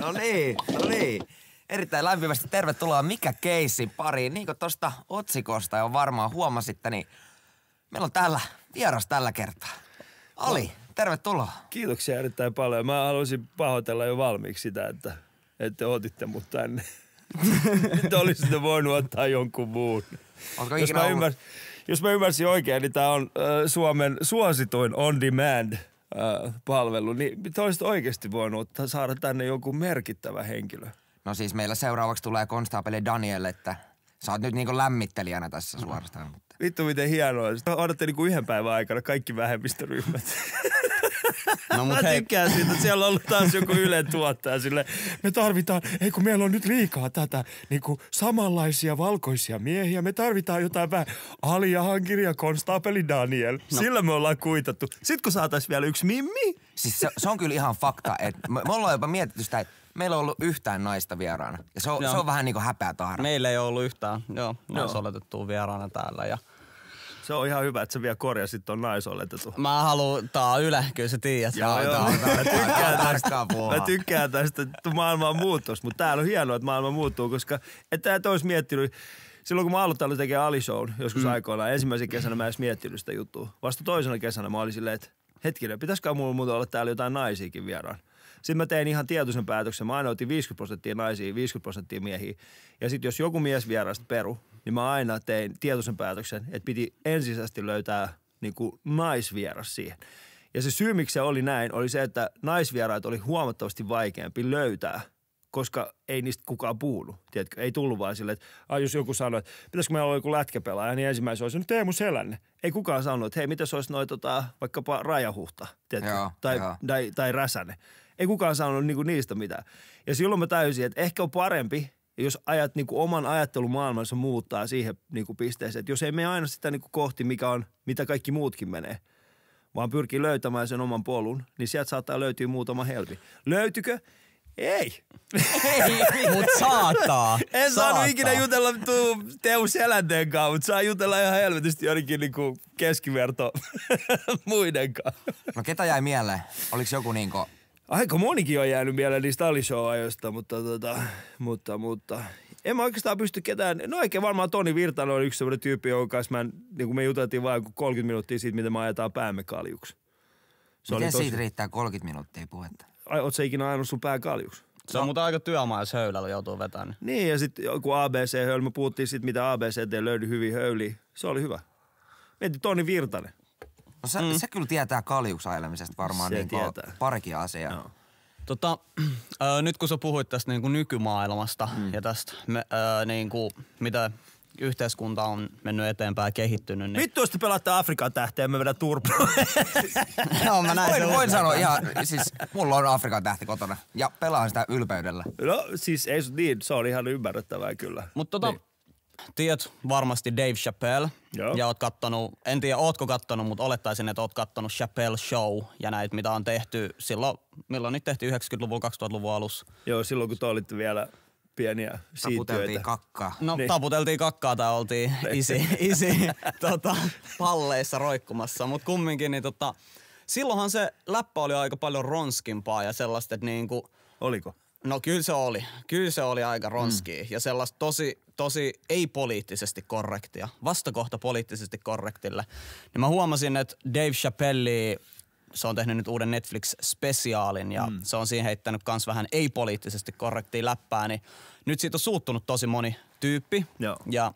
No niin, no niin. Erittäin lämpimästi tervetuloa Mikä keissi pariin. Niin kuin tuosta otsikosta jo varmaan huomasitte, niin meillä on täällä vieras tällä kertaa. Ali, no. tervetuloa. Kiitoksia erittäin paljon. Mä haluaisin pahoitella jo valmiiksi sitä, että ette otitte mut tänne. Nyt olisitte voinut ottaa jonkun muun. Onko jos, mä ollut... jos mä ymmärsin oikein, niin tämä on äh, Suomen suosituin on demand – Äh, palvelu, niin olisit oikeasti voinut saada tänne joku merkittävä henkilö. No siis meillä seuraavaksi tulee konstaapeli Daniel, että sä oot nyt niinku lämmittelijänä tässä suorastaan. Mutta... Vittu miten hienoa. Odotte niinku yhden päivän aikana kaikki vähemmistöryhmät. No, Mä hei. tykkään siitä, että siellä on ollut taas joku Yle tuottaja sille. Me tarvitaan, ei kun meillä on nyt liikaa tätä niin kuin samanlaisia valkoisia miehiä. Me tarvitaan jotain vähän Aliahan kirja, Konstapeli Daniel. No. Sillä me ollaan kuitattu. Sitten kun saataisiin vielä yksi Mimmi. Siis se, se on kyllä ihan fakta, että me, me ollaan jopa mietitty sitä, että meillä on ollut yhtään naista vieraana. Ja se on, se on vähän niin kuin häpeä tahra. Meillä ei ole ollut yhtään, joo. Me on oletettu vieraana täällä ja – se on ihan hyvä, että se vielä korjasit ton naisoletetun. Mä haluun, tää on yle, kyllä sä tiedät. Joo, joo. Tää on, tää on, tää Mä tykkään tästä maailman muutos, mutta täällä on hienoa, että maailma muuttuu, koska että et ois miettinyt, silloin kun mä aloin täällä tekemään Alishown joskus mm. aikoinaan, ensimmäisen kesänä mä en edes miettinyt sitä juttua. Vasta toisena kesänä mä olin silleen, että hetkinen, pitäisikö mulla muuta olla täällä jotain naisiakin vieraan. Sitten mä tein ihan tietoisen päätöksen. Mä aina otin 50 prosenttia naisia, 50 prosenttia miehiä. Ja sitten jos joku mies vierasta peru, niin mä aina tein tietoisen päätöksen, että piti ensisijaisesti löytää niin kuin naisvieras siihen. Ja se syy, miksi se oli näin, oli se, että naisvieraat oli huomattavasti vaikeampi löytää – koska ei niistä kukaan puhunut. Tiedätkö? Ei tullut vaan silleen, että jos joku sanoi, että pitäisikö meillä olla joku lätkäpelaaja, niin ensimmäisenä olisi että no, Teemu Selänne. Ei kukaan sanonut, että hei, se olisi noin tota, vaikkapa rajahuhta tiedätkö? Joo, tai, joo. Tai, tai, tai, räsäne. Ei kukaan sanonut niinku niistä mitään. Ja silloin mä täysin, että ehkä on parempi, ja jos ajat niin kuin oman ajattelumaailmansa muuttaa siihen niin kuin pisteeseen, että jos ei mene aina sitä niin kuin kohti, mikä on, mitä kaikki muutkin menee, vaan pyrkii löytämään sen oman polun, niin sieltä saattaa löytyä muutama helvi. Löytykö? Ei. Ei, mutta saattaa. En saattaa. ikinä jutella tuu Teu Selänteen kanssa, mutta saa jutella ihan helvetisti jonnekin niinku keskiverto muiden kanssa. No ketä jäi mieleen? Oliko joku niinku aika monikin on jäänyt vielä niistä Alishow-ajoista, mutta, tota, mutta, mutta en mä oikeastaan pysty ketään, no oikein varmaan Toni Virtanen on yksi sellainen tyyppi, jonka kanssa mä, niin kuin me juteltiin vain 30 minuuttia siitä, miten me ajetaan päämme kaljuksi. Se miten tosi... siitä riittää 30 minuuttia puhetta? Ai, ootko se ikinä ajanut sun pää kaljuksi? Se on no. mutta aika työmaa, jos höylällä joutuu vetämään. Niin, ja sitten joku abc höyly me puhuttiin siitä, mitä ABC löydy hyvin höyliä. Se oli hyvä. Mietin Toni Virtanen. No sä, mm. se kyllä tietää kaljuksailemisesta varmaan se niin parikin asiaa. No. Tota, äh, nyt kun sä puhuit tästä niin kuin nykymaailmasta mm. ja tästä, me, äh, niin kuin, mitä yhteiskunta on mennyt eteenpäin ja kehittynyt. Niin... Vittu, jos te pelaatte Afrikan tähteä, me vedän turpaa. no, mä näin voin, voin sanoa ihan, siis mulla on Afrikan tähti kotona ja pelaan sitä ylpeydellä. No siis ei niin, se on ihan ymmärrettävää kyllä. Mutta tota, niin tiedät varmasti Dave Chappelle Joo. ja oot kattonut, en tiedä ootko kattonut, mutta olettaisin, että oot kattonut Chappelle Show ja näitä, mitä on tehty silloin, milloin niitä tehtiin 90-luvun, 2000-luvun alussa. Joo, silloin kun te vielä pieniä siityöitä. Taputeltiin kakkaa. No niin. taputeltiin kakkaa tai oltiin niin. isi, isi tota, palleissa roikkumassa, mutta kumminkin niin tota, silloinhan se läppä oli aika paljon ronskimpaa ja sellaista, että niinku, Oliko? No kyllä se oli. Kyllä se oli aika ronskia mm. ja sellaista tosi tosi ei-poliittisesti korrektia, vastakohta poliittisesti korrektille, niin mä huomasin, että Dave Chappelle se on tehnyt nyt uuden Netflix-spesiaalin ja mm. se on siihen heittänyt kans vähän ei-poliittisesti korrektia läppää, niin nyt siitä on suuttunut tosi moni tyyppi Joo. ja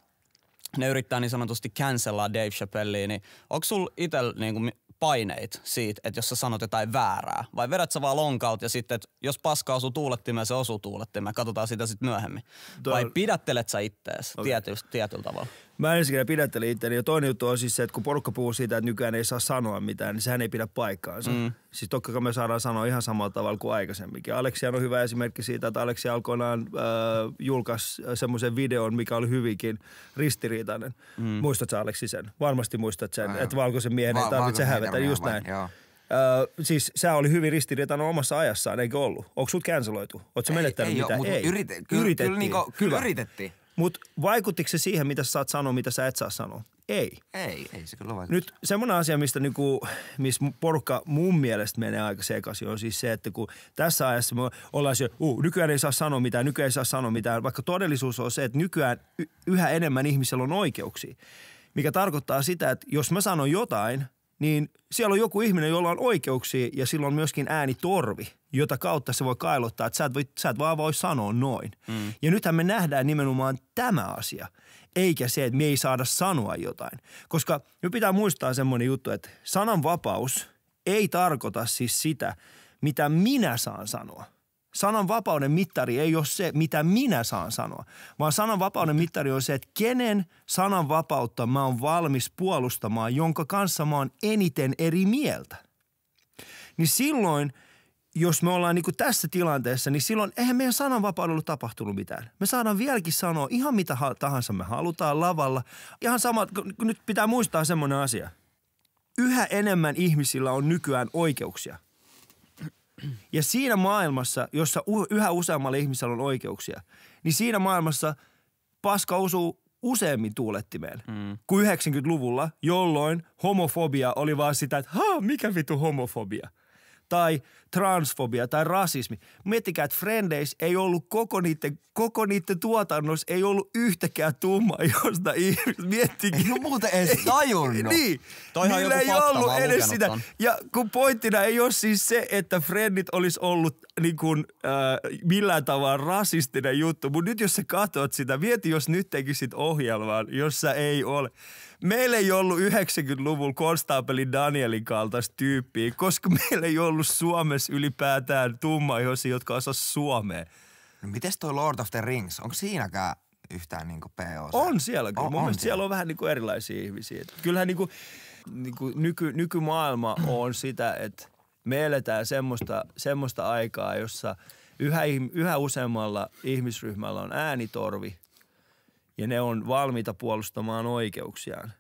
ne yrittää niin sanotusti cancellaa Dave Chappellea, niin onko sul itsellä niin kuin, paineit siitä, että jos sä sanot jotain väärää? Vai vedät sä vaan lonkaut ja sitten, että jos paska osuu tuulettimeen, se osuu tuulettimeen. Katsotaan sitä sitten myöhemmin. Toi... Vai pidättelet sä ittees okay. tietyllä tavalla? Mä ensinnäkin pidättelin itseäni. Ja toinen juttu on siis se, että kun porukka puhuu siitä, että nykyään ei saa sanoa mitään, niin sehän ei pidä paikkaansa. Mm. Siis toki me saadaan sanoa ihan samalla tavalla kuin aikaisemminkin. Aleksian on hyvä esimerkki siitä, että Aleksi alkoinaan äh, julkaisi äh, semmoisen videon, mikä oli hyvinkin ristiriitainen. Mm. Muistatko Aleksi sen? Varmasti muistat sen, Aio. että valkoisen miehen Va- ei tarvitse hävetä. Just näin. Öö, siis sä oli hyvin ristiriitainen omassa ajassaan, eikö ollut? Onko sut canceloitu? Oletko menettänyt ei, ei mitään? Ole, ei, yrite, yritettiin. Kyllä, kuin, kyllä yritettiin. Niinku- mutta vaikuttiko se siihen, mitä sä saat sanoa, mitä sä et saa sanoa? Ei. Ei, ei se kyllä vaikuta. Nyt semmoinen asia, mistä niinku, missä porukka mun mielestä menee aika sekaisin, on siis se, että kun tässä ajassa me ollaan se, uh, nykyään ei saa sanoa mitään, nykyään ei saa sanoa mitään, vaikka todellisuus on se, että nykyään yhä enemmän ihmisellä on oikeuksia. Mikä tarkoittaa sitä, että jos mä sanon jotain, niin siellä on joku ihminen, jolla on oikeuksia ja silloin myöskin ääni torvi jota kautta se voi kailottaa, että sä et, voi, sä et vaan voi sanoa noin. Mm. Ja nythän me nähdään nimenomaan tämä asia, eikä se, että me ei saada sanoa jotain. Koska nyt pitää muistaa semmoinen juttu, että sananvapaus ei tarkoita siis sitä, mitä minä saan sanoa. Sananvapauden mittari ei ole se, mitä minä saan sanoa, vaan sananvapauden mittari on se, että kenen sananvapautta mä oon valmis puolustamaan, jonka kanssa mä oon eniten eri mieltä. Niin silloin – jos me ollaan niin tässä tilanteessa, niin silloin eihän meidän sananvapaudella tapahtunut mitään. Me saadaan vieläkin sanoa ihan mitä tahansa me halutaan lavalla. Ihan sama, kun nyt pitää muistaa semmoinen asia. Yhä enemmän ihmisillä on nykyään oikeuksia. Ja siinä maailmassa, jossa yhä useammalla ihmisellä on oikeuksia, niin siinä maailmassa paska osuu useammin tuulettimeen mm. kuin 90-luvulla, jolloin homofobia oli vaan sitä, että ha, mikä vitu homofobia. Tai transfobia tai rasismi. Miettikää, että Frendeis ei ollut koko niiden, koko niiden tuotannossa, ei ollut yhtäkään tumma josta ihmiset miettikin. Ei muuten edes tajunnut. niin, Toihan niillä ei fakta, ollut edes sitä. Ton. Ja kun pointtina ei ole siis se, että Frendit olisi ollut niin kuin, äh, millään tavalla rasistinen juttu, mutta nyt jos sä katsot sitä, mieti jos nyt tekisit ohjelmaan, jossa ei ole. Meillä ei ollut 90-luvulla Konstaapelin Danielin kaltaista tyyppiä, koska meillä ei ollut Suomessa myös ylipäätään tummaihoisia, jotka osaa suomea. No mites toi Lord of the Rings, onko siinäkään yhtään niin POC? On siellä kyllä. On, Mun on siellä. siellä on vähän niin kuin erilaisia ihmisiä. Et kyllähän niin kuin, niin kuin nyky, nykymaailma on sitä, että me eletään semmoista, semmoista aikaa, jossa yhä, yhä useammalla ihmisryhmällä on äänitorvi ja ne on valmiita puolustamaan oikeuksiaan.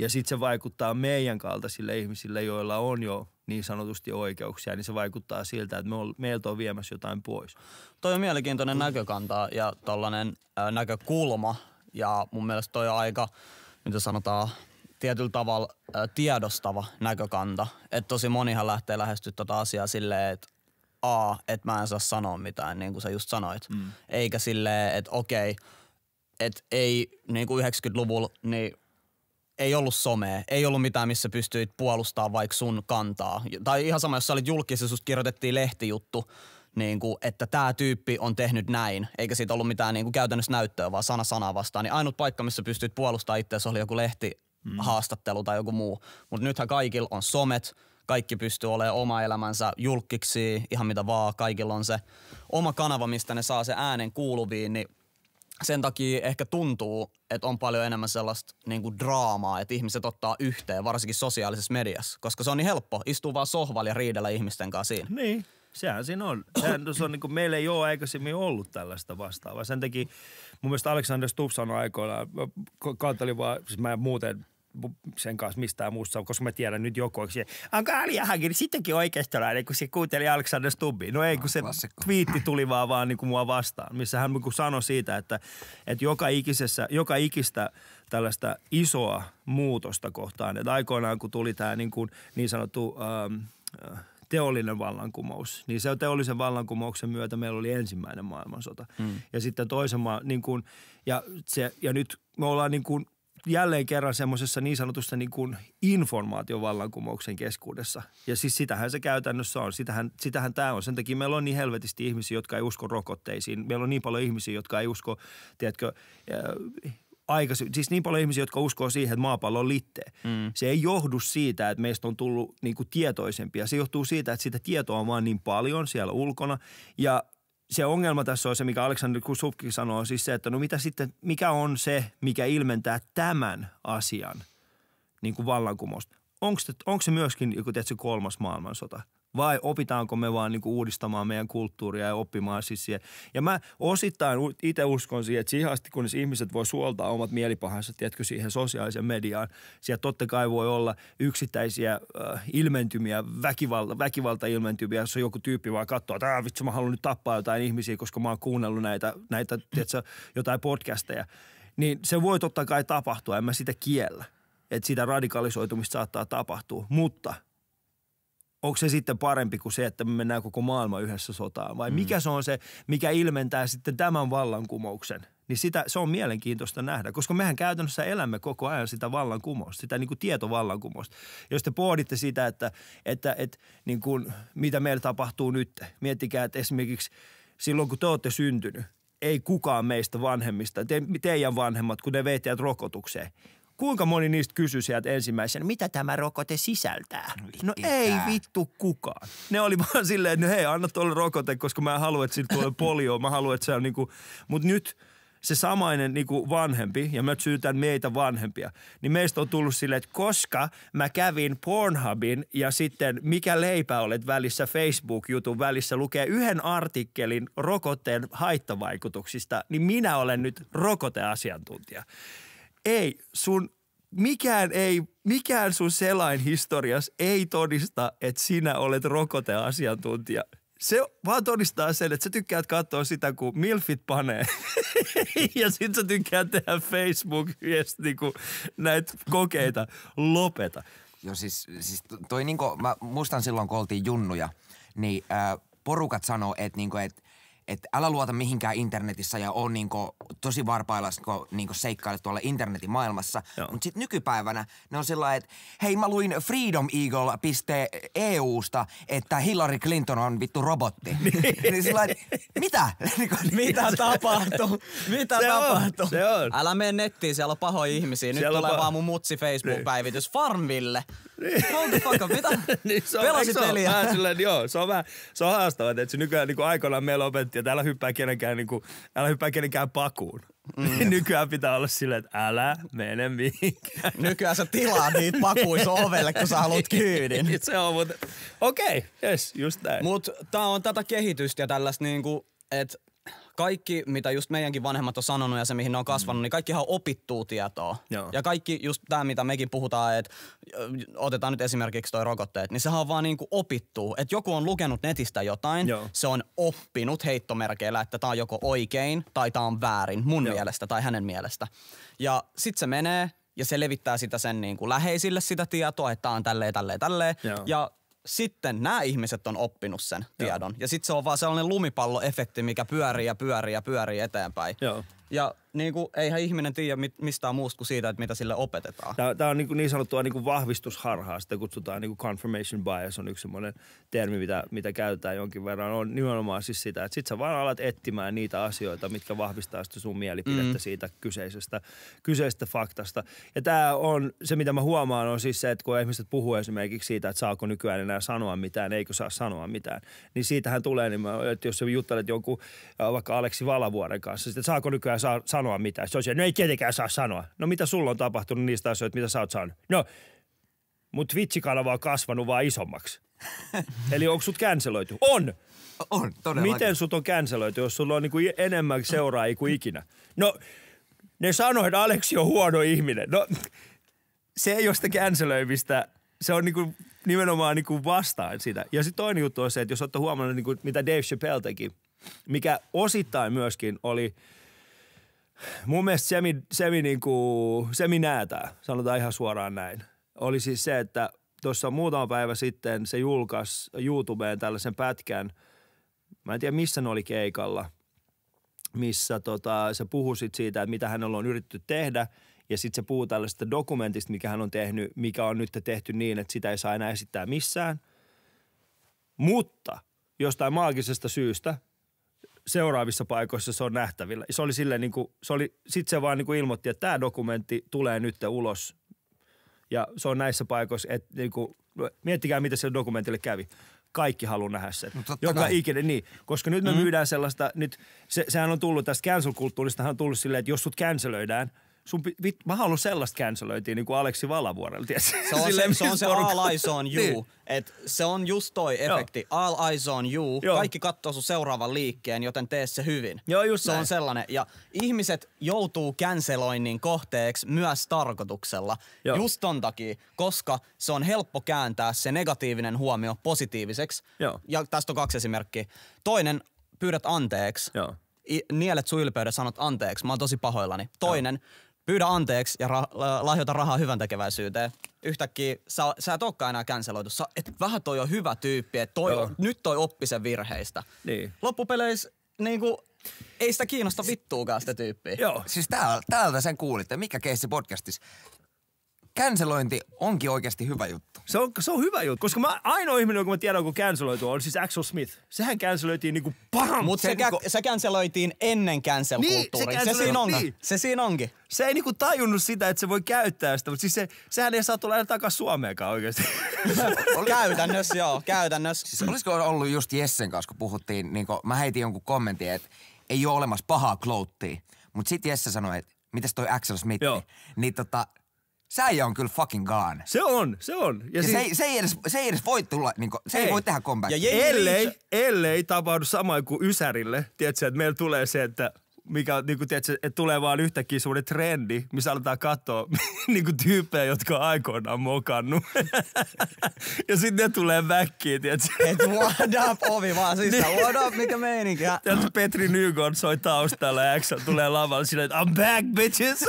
Ja sitten se vaikuttaa meidän kaltaisille ihmisille, joilla on jo niin sanotusti oikeuksia, niin se vaikuttaa siltä, että me ol, meiltä on viemässä jotain pois. Toi on mielenkiintoinen näkökanta ja tollainen äh, näkökulma. Ja mun mielestä toi on aika, mitä sanotaan, tietyllä tavalla äh, tiedostava näkökanta. Että tosi monihan lähtee lähestyä tota asiaa silleen, että A, että mä en saa sanoa mitään, niin kuin sä just sanoit. Mm. Eikä silleen, että okei, että ei niin kuin 90-luvulla, niin ei ollut somea, ei ollut mitään, missä pystyit puolustamaan vaikka sun kantaa. Tai ihan sama, jos sä olit julkisuus, kirjoitettiin lehtijuttu, niin kuin, että tämä tyyppi on tehnyt näin, eikä siitä ollut mitään niin kuin käytännössä näyttöä, vaan sana sanaa vastaan. Niin ainut paikka, missä pystyit puolustamaan itseäsi, oli joku lehti, mm. haastattelu tai joku muu. Mutta nythän kaikilla on somet, kaikki pystyy olemaan oma elämänsä julkiksi, ihan mitä vaan, kaikilla on se oma kanava, mistä ne saa se äänen kuuluviin, niin sen takia ehkä tuntuu, että on paljon enemmän sellaista niin kuin draamaa, että ihmiset ottaa yhteen, varsinkin sosiaalisessa mediassa. Koska se on niin helppo istua vaan sohvalla ja riidellä ihmisten kanssa siinä. Niin, sehän siinä on. Sehän se on niin kuin, meillä ei ole aikaisemmin ollut tällaista vastaavaa. Sen takia mun mielestä Alexander Stubb sanoi aikoinaan, katselin vaan, siis mä muuten sen kanssa mistään muusta, koska mä tiedän nyt joku, Onko Ali Ahagir sittenkin oikeistolainen, kun se kuunteli Alexander Stubbi. No ei, kun ah, se Klassikko. twiitti tuli vaan, vaan niin kuin mua vastaan, missä hän niin sanoi siitä, että, että joka, ikisessä, joka ikistä tällaista isoa muutosta kohtaan. Että aikoinaan, kun tuli tämä niin, kuin niin sanottu ähm, äh, teollinen vallankumous, niin se teollisen vallankumouksen myötä meillä oli ensimmäinen maailmansota. Mm. Ja sitten toisen maa, niin kuin, ja, se, ja nyt me ollaan niin kuin – jälleen kerran semmoisessa niin sanotusta niin kuin informaatiovallankumouksen keskuudessa. Ja siis sitähän se käytännössä on, sitähän, sitähän tämä on. Sen takia meillä on niin helvetisti ihmisiä, jotka ei usko rokotteisiin. Meillä on niin paljon ihmisiä, jotka ei usko, tiedätkö, äh, siis niin paljon ihmisiä, jotka uskoo siihen, että maapallo on litte. Mm. Se ei johdu siitä, että meistä on tullut niin kuin tietoisempia. Se johtuu siitä, että sitä tietoa on vaan niin paljon siellä ulkona ja – se ongelma tässä on se, mikä Aleksandr Kusupki sanoo, siis se, että no mitä sitten, mikä on se, mikä ilmentää tämän asian niin kuin vallankumousta? Onko se myöskin joku tietysti kolmas maailmansota – vai opitaanko me vaan niin uudistamaan meidän kulttuuria ja oppimaan siis siihen. Ja mä osittain itse uskon siihen, että siihen asti kunnes ihmiset voi suoltaa omat mielipahansa, tiedätkö, siihen sosiaaliseen mediaan. Siellä totta kai voi olla yksittäisiä äh, ilmentymiä, väkivalta, väkivalta ilmentymiä, jos on joku tyyppi vaan katsoo, että äh, vitsi mä haluan nyt tappaa jotain ihmisiä, koska mä oon kuunnellut näitä, näitä tiedätkö, jotain podcasteja. Niin se voi totta kai tapahtua, en mä sitä kiellä. Että sitä radikalisoitumista saattaa tapahtua, mutta – onko se sitten parempi kuin se, että me mennään koko maailma yhdessä sotaan? Vai mm. mikä se on se, mikä ilmentää sitten tämän vallankumouksen? Niin sitä, se on mielenkiintoista nähdä, koska mehän käytännössä elämme koko ajan sitä vallankumousta, sitä niin kuin tietovallankumousta. Jos te pohditte sitä, että, että, että niin kuin, mitä meillä tapahtuu nyt, miettikää, että esimerkiksi silloin kun te olette syntynyt, ei kukaan meistä vanhemmista, te, teidän vanhemmat, kun ne veittävät rokotukseen, Kuinka moni niistä kysyi sieltä ensimmäisenä, mitä tämä rokote sisältää? Vittu no ei no vittu kukaan. Ne oli vaan silleen, että no hei, anna tuolle rokote, koska mä haluan, että sillä tulee polio. Mä haluan, että se on niinku... Mutta nyt se samainen niin kuin vanhempi, ja mä syytän meitä vanhempia, niin meistä on tullut silleen, että koska mä kävin Pornhubin ja sitten mikä leipä olet välissä Facebook-jutun välissä lukee yhden artikkelin rokotteen haittavaikutuksista, niin minä olen nyt rokoteasiantuntija. Ei, sun mikään ei, mikään sun selain historias ei todista, että sinä olet rokoteasiantuntija. Se vaan todistaa sen, että sä tykkäät katsoa sitä, kun milfit panee. ja sit sä tykkäät tehdä facebook niinku näitä kokeita. Lopeta. Joo, siis, siis toi niinku, mä muistan silloin, kun oltiin junnuja, niin äh, porukat sanoo, että niinku, että että älä luota mihinkään internetissä ja on niinku tosi varpailas, kun niinku seikkailet tuolla internetin maailmassa. Mutta sitten nykypäivänä ne on sillä että hei mä luin Freedom Eagle.eusta, e että Hillary Clinton on vittu robotti. Niin. niin sillä mitä? Niinku, mitä tapahtuu? Mitä se tapahtuu? On, se on. Älä mene nettiin, siellä on pahoja ihmisiä. Nyt siellä tulee vaan mun mutsi niin. Facebook-päivitys. Farmville. Niin. Hold the fuck up, mitä? niin Pelasit peliä. joo, se on vähän, se on haastavaa, että se nykyään niin aikoinaan meillä opetti, että älä hyppää kenenkään, niin kuin, älä hyppää kenenkään pakuun. Mm. Nykyään pitää olla silleen, että älä mene mihinkään. Nykyään sä tilaa niitä pakuissa ovelle, kun sä haluat niin, kyydin. Niin, se on, mutta okei, okay, yes, just näin. Mutta tää on tätä kehitystä ja tällaista niinku, että kaikki, mitä just meidänkin vanhemmat on sanonut ja se, mihin ne on kasvanut, mm. niin kaikkihan opittuu tietoa. Joo. Ja kaikki just tämä, mitä mekin puhutaan, että otetaan nyt esimerkiksi toi rokotteet, niin sehän on vaan kuin niinku opittuu. Että joku on lukenut netistä jotain, Joo. se on oppinut heittomerkeillä, että tämä on joko oikein tai tämä on väärin mun Joo. mielestä tai hänen mielestä. Ja sit se menee ja se levittää sitä sen niin kuin läheisille sitä tietoa, että tämä on tälleen, tälleen, tälleen. Joo. Ja sitten nämä ihmiset on oppinut sen tiedon. Joo. Ja sitten se on vaan sellainen lumipalloefekti, mikä pyörii ja pyörii ja pyörii eteenpäin. Joo. Ja niin kuin, eihän ihminen tiedä mit, mistään muusta kuin siitä, että mitä sille opetetaan. Tämä, tämä on niin, niin sanottua niin kuin vahvistusharhaa, sitä kutsutaan niin kuin confirmation bias on yksi semmoinen termi, mitä, mitä käytetään jonkin verran. On nimenomaan siis sitä, että sit sä vaan alat etsimään niitä asioita, mitkä vahvistaa sitä sun mielipidettä mm. siitä kyseisestä, kyseisestä faktasta. Ja tämä on, se mitä mä huomaan on siis se, että kun ihmiset puhuu esimerkiksi siitä, että saako nykyään enää sanoa mitään, eikö saa sanoa mitään, niin siitähän tulee, niin mä, että jos sä juttelet jonkun äh, vaikka Aleksi Valavuoren kanssa, että saako nykyään saa sanoa mitään. Se on siellä, no ei tietenkään saa sanoa. No mitä sulla on tapahtunut niistä asioista, mitä sä oot saanut? No, mun Twitch-kanava on kasvanut vaan isommaksi. Eli onko sut känseloitu? On! On, todella. Miten sut on känseloitu, jos sulla on niinku enemmän seuraajia kuin ikinä? No, ne sanoi, että Aleksi on huono ihminen. No, se ei ole sitä känselöimistä. Se on niinku nimenomaan niinku vastaan sitä. Ja sitten toinen juttu on se, että jos olette huomannut, niinku, mitä Dave Chappelle teki, mikä osittain myöskin oli – Mun mielestä semi, semi, kuin, niinku, semi näätää, sanotaan ihan suoraan näin. Oli siis se, että tuossa muutama päivä sitten se julkaisi YouTubeen tällaisen pätkän. Mä en tiedä, missä ne oli keikalla, missä tota, se puhui sit siitä, että mitä hän on yritetty tehdä. Ja sitten se puhuu tällaisesta dokumentista, mikä hän on tehnyt, mikä on nyt tehty niin, että sitä ei saa enää esittää missään. Mutta jostain maagisesta syystä – seuraavissa paikoissa se on nähtävillä. Se oli silleen niin kuin, se oli, sit se vaan niin kuin ilmoitti, että tämä dokumentti tulee nyt ulos ja se on näissä paikoissa, että niin kuin, miettikää mitä se dokumentille kävi kaikki haluaa nähdä sen. No Joka ikinen, niin. Koska nyt me mm. myydään sellaista, nyt se, sehän on tullut tästä cancel-kulttuurista, on tullut silleen, että jos sut cancelöidään – sun, vit, mä haluan sellaista cancelöitiä niin kuin Aleksi Valavuorella, Se on se, se, on se all eyes on you. niin. Et se on just toi efekti. Joo. All eyes on you. Joo. Kaikki katsoo sun seuraavan liikkeen, joten tee se hyvin. Joo, just Se näin. on sellainen. Ja ihmiset joutuu canceloinnin kohteeksi myös tarkoituksella. Joo. Just ton takia, koska se on helppo kääntää se negatiivinen huomio positiiviseksi. Joo. Ja tästä on kaksi esimerkkiä. Toinen, pyydät anteeksi. Joo. I, nielet sun ylpeyden, sanot anteeksi, mä oon tosi pahoillani. Toinen, Joo pyydä anteeksi ja ra- lahjoita rahaa hyvän tekeväisyyteen. Yhtäkkiä sä, sä et olekaan enää känseloitu. Sä, et, vähän toi on hyvä tyyppi, että toi, Joo. nyt toi oppi sen virheistä. Niin. Loppupeleissä niinku, ei sitä kiinnosta siis- vittuukaan sitä tyyppiä. Joo. Siis täältä, täältä sen kuulitte, mikä keissi podcastissa cancelointi onkin oikeasti hyvä juttu. Se on, se on hyvä juttu, koska mä ainoa ihminen, joka mä tiedän, kun canceloitu on, siis Axel Smith. Sehän canceloitiin niinku paran. Mutta se, niinku... se canceloitiin ennen cancelkulttuuria. Niin, se, se, siinä on. Niin. se siinä onkin. Se ei niinku tajunnut sitä, että se voi käyttää sitä, mutta siis se, sehän ei saa tulla aina takaisin Suomeenkaan oikeasti. käytännössä joo, käytännössä. Siis olisiko ollut just Jessen kanssa, kun puhuttiin, niin kun mä heitin jonkun kommentin, että ei ole olemassa pahaa klouttia. Mutta sitten Jesse sanoi, että mitäs toi Axel Smith? Joo. Niin tota, säijä on kyllä fucking gone. Se on, se on. Ja, ja siis... se, ei, se, ei edes, se ei edes voi tulla, niin kuin, se ei. ei voi tehdä comebackia. Ja ellei, ellei tapahdu samoin kuin Ysärille, tiedätkö, että meillä tulee se, että mikä niin kuin, tiedätkö, että tulee vaan yhtäkkiä suuri trendi, missä aletaan katsoa niin kuin tyyppejä, jotka on aikoinaan mokannut. ja sitten ne tulee väkkiin, tiedätkö. Et what up ovi vaan sisään, what niin. up, mikä meininki. Tiedätkö, Petri Nygård soi taustalla ja X tulee lavalla silleen, että I'm back bitches.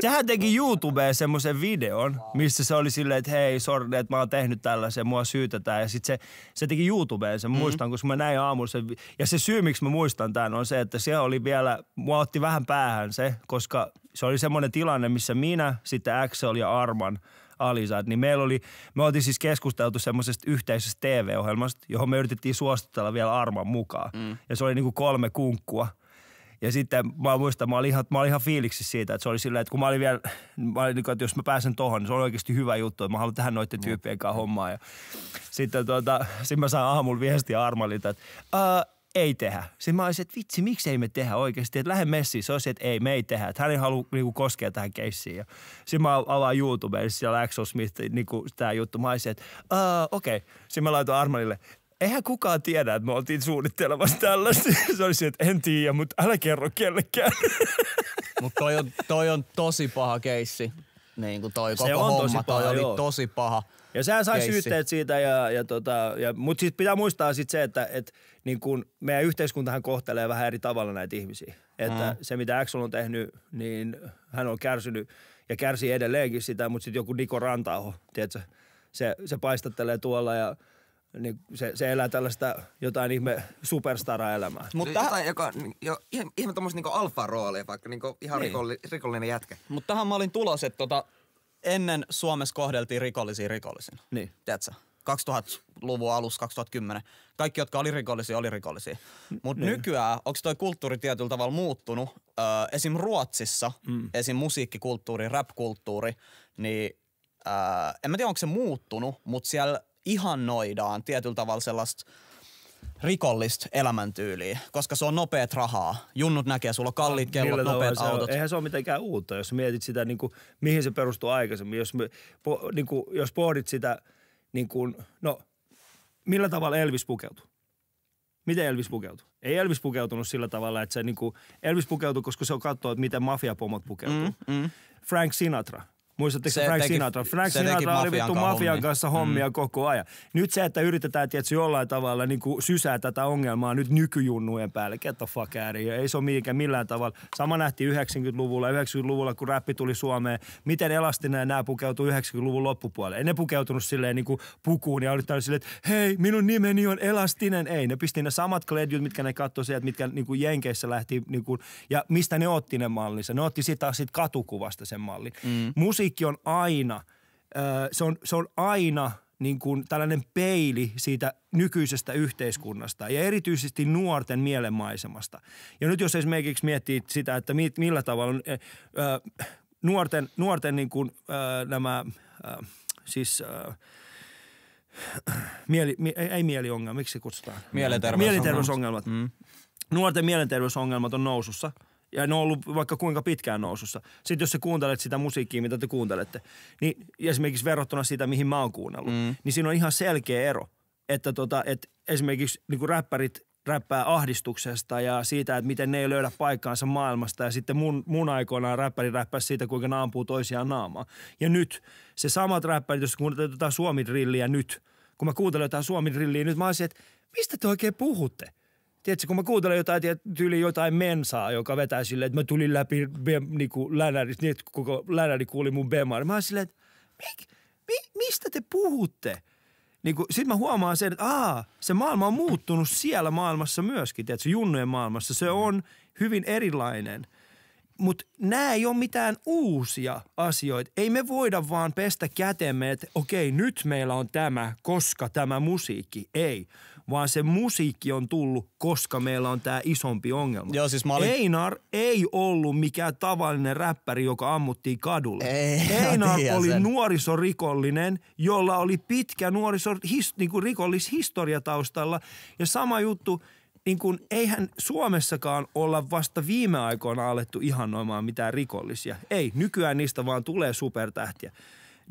Sehän teki YouTubeen semmoisen videon, missä se oli silleen, että hei, sorry, että mä oon tehnyt tällaisen, mua syytetään. Ja sit se, se teki YouTubeen sen, mhm. muistan, mm. koska mä näin aamulla sen. Ja se syy, miksi mä muistan tämän, on se, että se oli vielä, mua otti vähän päähän se, koska se oli semmoinen tilanne, missä minä, sitten Axel ja Arman Alisat, niin meillä oli, me oltiin siis keskusteltu semmoisesta yhteisestä TV-ohjelmasta, johon me yritettiin suostutella vielä Arman mukaan. Mm. Ja se oli niinku kolme kunkkua – ja sitten mä muistan, mä olin ihan, mä olin ihan fiiliksi siitä, että se oli silleen, että kun mä olin vielä, mä olin, niin että jos mä pääsen tohon, niin se on oikeasti hyvä juttu, että mä haluan tehdä noiden mm. tyyppien kanssa hommaa. Ja sitten tuota, sit mä saan aamulla viestiä Armalilta, että uh, ei tehdä. Sitten mä olisin, että vitsi, miksei me tehdä oikeasti, että lähde messiin. Se olisi, että ei, me ei tehdä. Että hän ei halua kuin, niinku koskea tähän keissiin. Sitten mä avaan YouTubeen, siellä Axel Smith, kuin, niinku tämä juttu. Mä olisin, että okei. Okay. Sitten mä laitoin Armanille, eihän kukaan tiedä, että me oltiin suunnittelemassa tällaista. Se olisi, että en tiedä, mutta älä kerro kellekään. Mutta toi on, toi on tosi paha keissi. Niin kuin toi se on homma, tosi paha, toi oli joo. tosi paha. Ja sehän sai syytteet siitä, ja, ja tota, ja, mutta siis pitää muistaa sit se, että et, niin kun meidän yhteiskuntahan kohtelee vähän eri tavalla näitä ihmisiä. Että hmm. se, mitä Axel on tehnyt, niin hän on kärsinyt ja kärsii edelleenkin sitä, mutta sitten joku Niko Rantaho, tiedätkö, se, se paistattelee tuolla ja – niin se, se elää tällaista jotain ihme superstara-elämää. Mutta siis täh- jotain, joka, niin, jo, ihme, ihme tuommoista niinku alfa-roolia, vaikka niinku ihan niin. rikolli, rikollinen jätkä. Mutta tähän mä olin tulos, että tota, ennen Suomessa kohdeltiin rikollisia rikollisin. Niin. Tiedätkö? 2000-luvun alussa, 2010. Kaikki, jotka oli rikollisia, oli rikollisia. Mutta niin. nykyään, onko toi kulttuuri tietyllä tavalla muuttunut? Ö, esim. Ruotsissa, mm. esim. musiikkikulttuuri, rap-kulttuuri, niin ö, en mä tiedä, onko se muuttunut, mutta siellä – ihannoidaan tietyllä tavalla sellaista rikollista elämäntyyliä, koska se on nopeat rahaa. Junnut näkee, sulla on kalliit ah, kellot, Millä nopeat autot. On. Eihän se ole mitenkään uutta, jos mietit sitä, niin kuin, mihin se perustuu aikaisemmin. Jos, me, po, niin kuin, jos pohdit sitä, niin kuin, no millä tavalla Elvis pukeutui? Miten Elvis pukeutui? Ei Elvis pukeutunut sillä tavalla, että se niin kuin, Elvis pukeutui, koska se on katsoa, että miten mafiapomot pukeutuu. Mm, mm. Frank Sinatra, Muistatteko se Frank teki, Sinatra? Frank Sinatra oli vittu mafian niin. kanssa hommia mm. koko ajan. Nyt se, että yritetään tietysti jollain tavalla niin kuin sysää tätä ongelmaa nyt nykyjunnujen päälle. Get the fuck out of here. Ei se ole mikään millään tavalla. Sama nähtiin 90-luvulla, 90-luvulla kun räppi tuli Suomeen. Miten elastinen nämä pukeutui 90-luvun loppupuolelle? Ei ne pukeutunut silleen niin kuin pukuun ja oli silleen, että hei, minun nimeni on elastinen. Ei, ne pisti ne samat kledjut, mitkä ne katsoi sieltä, mitkä niin kuin Jenkeissä lähti. Niin kuin, ja mistä ne otti ne mallinsa? Ne otti sitä, sitä katukuvasta sen mallin. Mm. Musiikki musiikki on aina, äh, se on, se on aina niin kuin tällainen peili siitä nykyisestä yhteiskunnasta ja erityisesti nuorten mielenmaisemasta. Ja nyt jos esimerkiksi miettii sitä, että millä tavalla äh, nuorten, nuorten niin kuin, äh, nämä siis mieli, mi, ei mieliongelma, miksi se kutsutaan? Mielenterveysongelmat. Mielenterveysongelmat. Mm. Nuorten mielenterveysongelmat on nousussa – ja ne on ollut vaikka kuinka pitkään nousussa. Sitten jos sä kuuntelet sitä musiikkia, mitä te kuuntelette, niin esimerkiksi verrattuna siitä, mihin mä oon kuunnellut, mm. niin siinä on ihan selkeä ero. Että tota, et esimerkiksi niin räppärit räppää ahdistuksesta ja siitä, että miten ne ei löydä paikkaansa maailmasta. Ja sitten mun, mun aikoinaan räppäri räppäsi siitä, kuinka ne ampuu toisiaan naamaa. Ja nyt se samat räppärit, jos kuuntelee jotain Suomi-drilliä nyt, kun mä kuuntelen jotain Suomi-drilliä nyt, mä olisin, että mistä te oikein puhutte? tiedätkö, kun mä kuuntelen jotain, tyyli jotain mensaa, joka vetää silleen, että mä tulin läpi niinku länäristä, niin että koko länäri kuuli mun bemari. Niin mä oon silleen, että mik, mi, mistä te puhutte? Niin kuin, sit mä huomaan sen, että aa, se maailma on muuttunut siellä maailmassa myöskin, tiedätkö, junnojen maailmassa. Se on hyvin erilainen. Mutta nämä ei ole mitään uusia asioita. Ei me voida vaan pestä kätemme, että okei, nyt meillä on tämä, koska tämä musiikki. Ei vaan se musiikki on tullut, koska meillä on tämä isompi ongelma. Joo, siis mä olin... Einar ei ollut mikään tavallinen räppäri, joka ammuttiin kadulla. Ei, no Einar oli sen. nuorisorikollinen, jolla oli pitkä nuorisorikollishistoria niinku niin taustalla. Ja sama juttu, niin kuin, eihän Suomessakaan olla vasta viime aikoina alettu ihannoimaan mitään rikollisia. Ei, nykyään niistä vaan tulee supertähtiä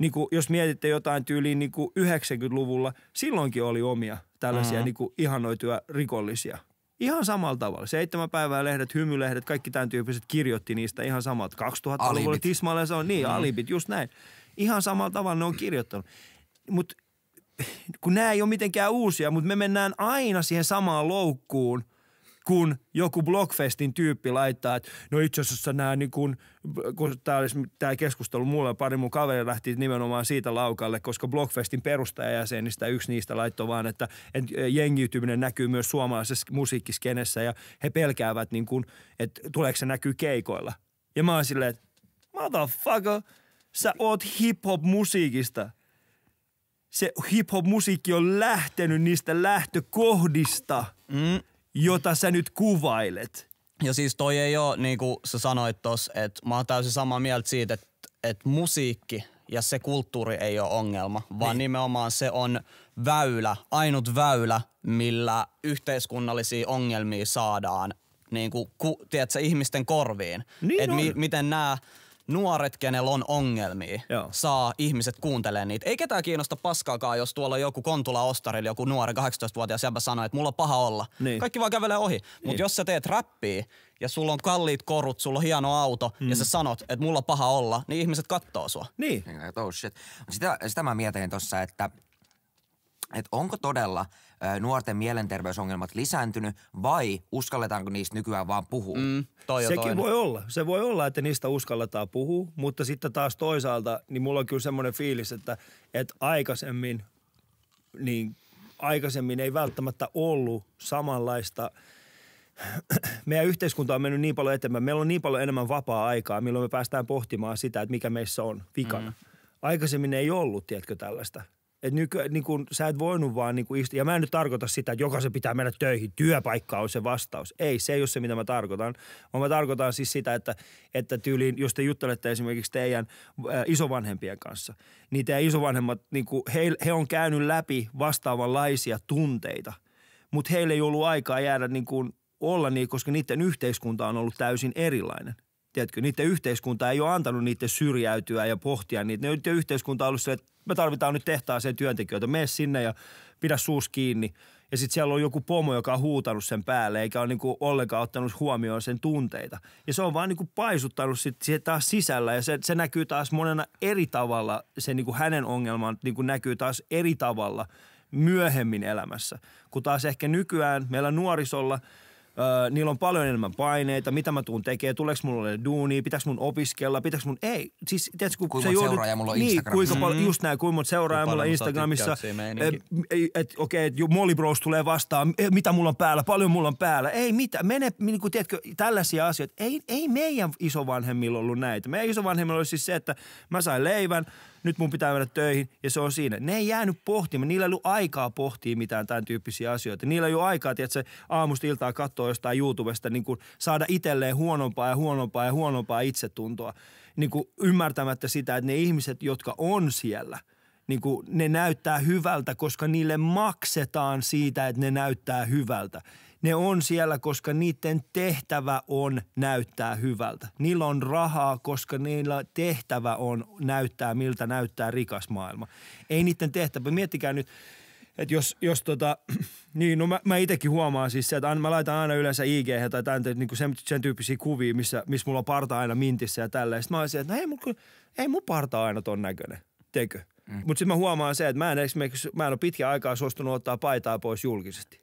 niin kuin, jos mietitte jotain tyyliin niin kuin 90-luvulla, silloinkin oli omia tällaisia mm mm-hmm. niin kuin ihanoituja rikollisia. Ihan samalla tavalla. Seitsemän päivää lehdet, hymylehdet, kaikki tämän tyyppiset kirjoitti niistä ihan samat. 2000-luvulla tismalle se on, niin mm alibit, just näin. Ihan samalla tavalla ne on kirjoittanut. Mutta kun nämä ei ole mitenkään uusia, mutta me mennään aina siihen samaan loukkuun, kun joku Blockfestin tyyppi laittaa, että no itse asiassa nämä niin kuin, kun tämä, olisi, tämä keskustelu mulle pari mun kaveri lähti nimenomaan siitä laukalle, koska Blockfestin perustajajäsenistä niin yksi niistä laittoi vaan, että, että jengiytyminen näkyy myös suomalaisessa musiikkiskenessä ja he pelkäävät niin kuin, että tuleeko se näkyy keikoilla. Ja mä oon silleen, että motherfucker, sä oot hip-hop musiikista se hip-hop-musiikki on lähtenyt niistä lähtökohdista. Mm jota sä nyt kuvailet. Ja siis toi ei ole, niin kuin sä sanoit tos, että mä oon täysin samaa mieltä siitä, että, että musiikki ja se kulttuuri ei ole ongelma, vaan niin. nimenomaan se on väylä, ainut väylä, millä yhteiskunnallisia ongelmia saadaan niin kuin, ku, tiedätkö, ihmisten korviin. Niin että mi, miten nämä nuoret, kenellä on ongelmia, Joo. saa ihmiset kuuntelemaan niitä. Ei ketään kiinnosta paskaakaan, jos tuolla joku kontula ostarilla joku nuori 18-vuotias jäbä sanoo, että mulla on paha olla. Niin. Kaikki vaan kävelee ohi. Niin. Mutta jos sä teet räppiä ja sulla on kalliit korut, sulla on hieno auto mm. ja sä sanot, että mulla on paha olla, niin ihmiset kattoo sua. Niin. niin oh shit. Sitä, sitä mä mietin tossa, että – että onko todella ö, nuorten mielenterveysongelmat lisääntynyt vai uskalletaanko niistä nykyään vaan puhua? Mm, toi Sekin toinen. voi olla. Se voi olla, että niistä uskalletaan puhua, mutta sitten taas toisaalta, niin mulla on kyllä semmoinen fiilis, että, että aikaisemmin, niin aikaisemmin ei välttämättä ollut samanlaista – meidän yhteiskunta on mennyt niin paljon eteenpäin. Meillä on niin paljon enemmän vapaa-aikaa, milloin me päästään pohtimaan sitä, että mikä meissä on vikana. Mm. Aikaisemmin ei ollut, tiedätkö, tällaista. Et nyky, niin kun, sä et voinut vaan niin istua. Ja mä en nyt tarkoita sitä, että jokaisen pitää mennä töihin. Työpaikka on se vastaus. Ei, se ei ole se, mitä mä tarkoitan. Vaan mä tarkoitan siis sitä, että, että tyyliin, jos te juttelette esimerkiksi teidän äh, isovanhempien kanssa, niin teidän isovanhemmat, niin kun, he, he on käynyt läpi vastaavanlaisia tunteita. Mutta heillä ei ollut aikaa jäädä niin kun, olla niin, koska niiden yhteiskunta on ollut täysin erilainen – tiedätkö, niiden yhteiskunta ei ole antanut niiden syrjäytyä ja pohtia niitä. Niiden yhteiskunta on ollut sille, että me tarvitaan nyt tehtaaseen työntekijöitä, mene sinne ja pidä suus kiinni. Ja sitten siellä on joku pomo, joka on huutanut sen päälle, eikä ole niinku ollenkaan ottanut huomioon sen tunteita. Ja se on vaan niinku paisuttanut sit siihen taas sisällä ja se, se näkyy taas monena eri tavalla. Se niinku hänen ongelman niinku näkyy taas eri tavalla myöhemmin elämässä. Kun taas ehkä nykyään meillä nuorisolla – Öö, niillä on paljon enemmän paineita, mitä mä tuun tekemään, tuleeko mulle duunia, pitäis mun opiskella, pitäis mun, ei. Siis, tiedätkö, kun kuinka se joudut, seuraaja mulla on niin, Kuinka pal- mm-hmm. just näin, kuinka monta seuraaja mulla Instagramissa. Että okei, että Molly Bros tulee vastaan, e, mitä mulla on päällä, paljon mulla on päällä. Ei mitä, mene, niin kuin, tiedätkö, tällaisia asioita. Ei, ei meidän isovanhemmilla ollut näitä. Meidän isovanhemmilla oli siis se, että mä sain leivän, nyt mun pitää mennä töihin ja se on siinä. Ne ei jäänyt pohtimaan, niillä ei ollut aikaa pohtia mitään tämän tyyppisiä asioita. Niillä ei ollut aikaa, se aamusta iltaa katsoa jostain YouTubesta, niin kuin saada itselleen huonompaa ja huonompaa ja huonompaa itsetuntoa. Niin kuin ymmärtämättä sitä, että ne ihmiset, jotka on siellä – niin kuin ne näyttää hyvältä, koska niille maksetaan siitä, että ne näyttää hyvältä. Ne on siellä, koska niiden tehtävä on näyttää hyvältä. Niillä on rahaa, koska niillä tehtävä on näyttää, miltä näyttää rikas maailma. Ei niiden tehtävä. Miettikää nyt, että jos, jos tota, niin no mä, mä itsekin huomaan siis se, että aina, mä laitan aina yleensä IG tai tämän, niin kuin sen, sen tyyppisiä kuvia, missä, missä mulla on parta aina mintissä ja tälleen. Sitten mä olisin, että no ei mun, ei mun parta aina ton näköinen, tekö? Mm. Mutta sitten mä huomaan se, että mä en, esimerkiksi, mä en ole pitkä aikaa suostunut ottaa paitaa pois julkisesti.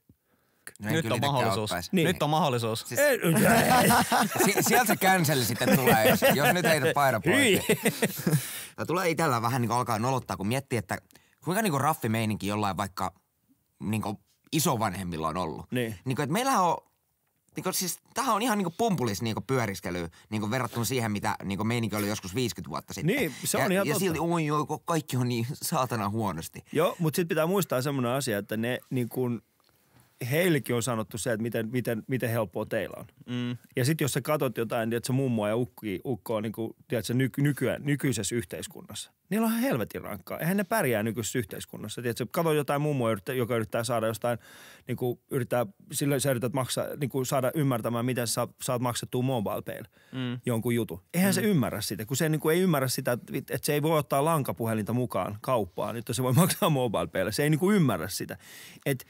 No nyt on mahdollisuus. Niin. Nyt on mahdollisuus. on mahdollisuus. Siis- sieltä se känseli sitten tulee, jos, jos nyt heitä paira poikki. tulee itsellä vähän niin alkaa nolottaa, kun miettii, että kuinka niin kuin raffi meininki jollain vaikka niin kuin isovanhemmilla on ollut. Niin. niin kuin, että meillähän on niin siis, tämähän on ihan niin pumpulis niinku pyöriskely niin verrattuna siihen, mitä niinku meininki oli joskus 50 vuotta sitten. Niin, se on ja, ihan ja totta. silti, oi, oi, kaikki on niin saatana huonosti. Joo, mutta sitten pitää muistaa semmoinen asia, että ne niin kun heillekin on sanottu se, että miten, miten, miten helppoa teillä on. Mm. Ja sitten jos sä katot jotain, niin että se mummoa ja ukki, ukkoa niin kuin, tiedätkö, nyky, nykyään, nykyisessä yhteiskunnassa, niillä on ihan helvetin rankkaa. Eihän ne pärjää nykyisessä yhteiskunnassa. Tiedätkö, kato jotain mummoa, joka yrittää saada jostain, niin kuin, yrittää, sillä sä yrität maksaa, niin kuin, saada ymmärtämään, miten sä saat maksettua mobile mm. jonkun jutun. Eihän mm. se ymmärrä sitä, kun se niin kuin, ei ymmärrä sitä, että, että se ei voi ottaa lankapuhelinta mukaan kauppaan, että se voi maksaa mobile Se ei niin kuin, ymmärrä sitä. Että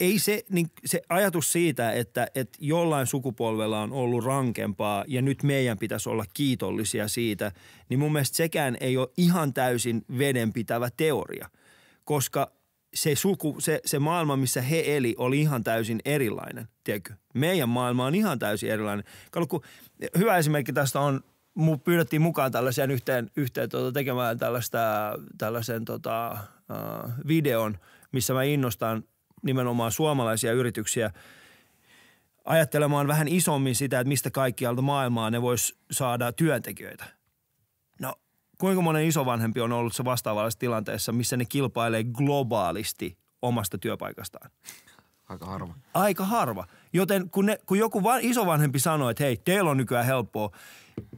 ei se, niin se ajatus siitä, että, että jollain sukupolvella on ollut rankempaa ja nyt meidän pitäisi olla kiitollisia siitä, niin mun mielestä sekään ei ole ihan täysin vedenpitävä teoria, koska se, suku, se, se maailma, missä he eli, oli ihan täysin erilainen, tiedätkö? Meidän maailma on ihan täysin erilainen. Kalku, hyvä esimerkki tästä on, mu pyydettiin mukaan tällaiseen yhteen, yhteen tuota, tekemään tällaista, tällaisen tota, uh, videon, missä mä innostan – nimenomaan suomalaisia yrityksiä ajattelemaan vähän isommin sitä, että mistä kaikkialta maailmaa ne vois saada työntekijöitä. No, kuinka monen isovanhempi on ollut se vastaavallisessa tilanteessa, missä ne kilpailee globaalisti omasta työpaikastaan? Aika harva. Aika harva. Joten kun, ne, kun joku van, isovanhempi sanoo, että hei, teillä on nykyään helppoa.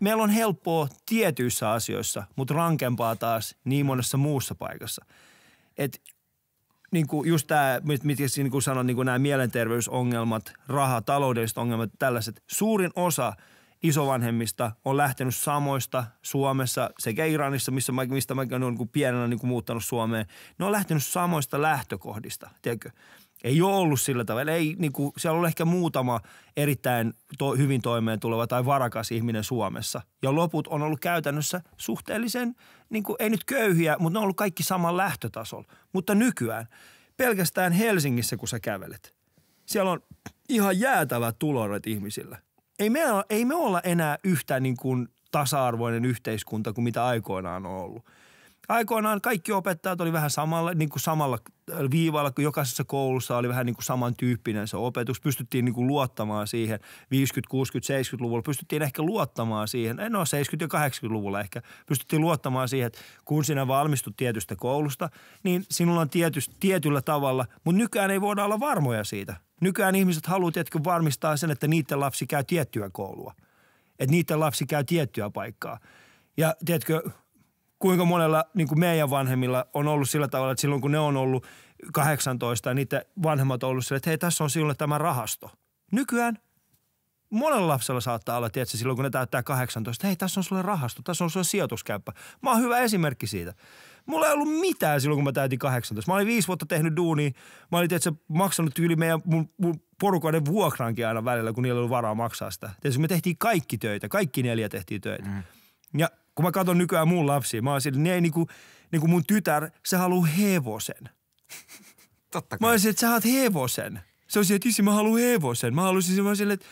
Meillä on helppoa tietyissä asioissa, mutta rankempaa taas niin monessa muussa paikassa. Et niin kuin just tämä, mitkä niin kuin sanon, niin kuin nämä mielenterveysongelmat, raha, taloudelliset ongelmat, tällaiset. Suurin osa isovanhemmista on lähtenyt samoista Suomessa sekä Iranissa, missä mä, mistä mäkin olen niin pienenä niin kuin muuttanut Suomeen. Ne on lähtenyt samoista lähtökohdista, tiedätkö? Ei ole ollut sillä tavalla. Ei, niin kuin, siellä on ehkä muutama erittäin to, hyvin toimeen tuleva tai varakas ihminen Suomessa. Ja loput on ollut käytännössä suhteellisen, niin kuin, ei nyt köyhiä, mutta ne on ollut kaikki saman lähtötasolla. Mutta nykyään, pelkästään Helsingissä kun sä kävelet, siellä on ihan jäätävät tulorat ihmisillä. Ei me, ei me olla enää yhtä niin kuin tasa-arvoinen yhteiskunta kuin mitä aikoinaan on ollut aikoinaan kaikki opettajat oli vähän samalla, niin kuin samalla äh, viivalla, kun jokaisessa koulussa oli vähän niin kuin samantyyppinen se opetus. Pystyttiin niin kuin luottamaan siihen 50, 60, 70-luvulla. Pystyttiin ehkä luottamaan siihen, en ole 70- ja 80-luvulla ehkä, pystyttiin luottamaan siihen, että kun sinä valmistut tietystä koulusta, niin sinulla on tiety, tietyllä tavalla, mutta nykyään ei voida olla varmoja siitä. Nykyään ihmiset haluavat tietenkin varmistaa sen, että niiden lapsi käy tiettyä koulua, että niiden lapsi käy tiettyä paikkaa. Ja tiedätkö, kuinka monella niin kuin meidän vanhemmilla on ollut sillä tavalla, että silloin kun ne on ollut 18 ja niitä vanhemmat on ollut sillä, että hei tässä on silloin tämä rahasto. Nykyään monella lapsella saattaa olla, tiedätkö, silloin kun ne täyttää 18, hei tässä on sulle rahasto, tässä on sulle sijoituskäyppä. Mä oon hyvä esimerkki siitä. Mulla ei ollut mitään silloin, kun mä täytin 18. Mä olin viisi vuotta tehnyt duuni. Mä olin tietysti maksanut yli meidän mun, mun porukoiden vuokraankin aina välillä, kun niillä oli varaa maksaa sitä. Tietysti me tehtiin kaikki töitä, kaikki neljä tehtiin töitä. Mm. Ja kun mä katson nykyään mun lapsia, mä oon sille, ne ei niinku, niinku mun tytär, se haluu hevosen. Totta kai. Mä olisin, että sä haat hevosen. Se on että isi, mä haluan hevosen. Mä halusin sille, että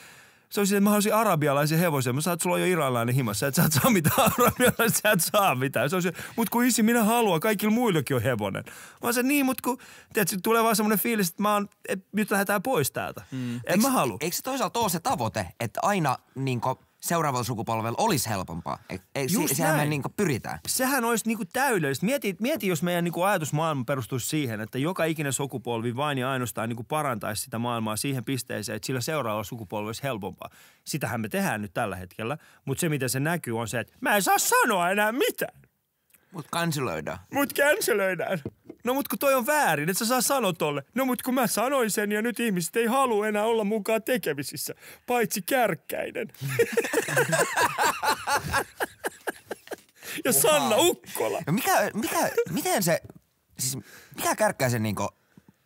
se olisi, että mä haluaisin arabialaisen hevosen. Mä saat, sulla on jo iranilainen himassa. että sä et saa mitään arabialaisen, sä et saa mitään. Se olisi, mutta kun isi, minä haluan. Kaikilla muillakin on hevonen. Mä olisin, niin, mutta kun, tiedätkö, tulee vaan semmoinen fiilis, että mä oon, et nyt lähdetään pois täältä. Mm. En eks, mä halua. Eikö se toisaalta ole se tavoite, että aina niin kuin seuraavalla sukupolvella olisi helpompaa. Ei, Just se, sehän me niinku pyritään. Sehän olisi niin täydellistä. Mieti, mieti, jos meidän niin ajatusmaailma perustuisi siihen, että joka ikinen sukupolvi vain ja ainoastaan niin parantaisi sitä maailmaa siihen pisteeseen, että sillä seuraavalla sukupolvella olisi helpompaa. Sitähän me tehdään nyt tällä hetkellä, mutta se mitä se näkyy on se, että mä en saa sanoa enää mitään. Mut kansilöidään. Mut kansilöidään. No mut kun toi on väärin, että sä saa sanoa tolle. No mut kun mä sanoin sen ja nyt ihmiset ei halua enää olla mukaan tekemisissä, paitsi kärkkäinen. ja Oha. Sanna Ukkola. Ja mikä, mikä, miten se, siis mikä kärkkäisen niinku,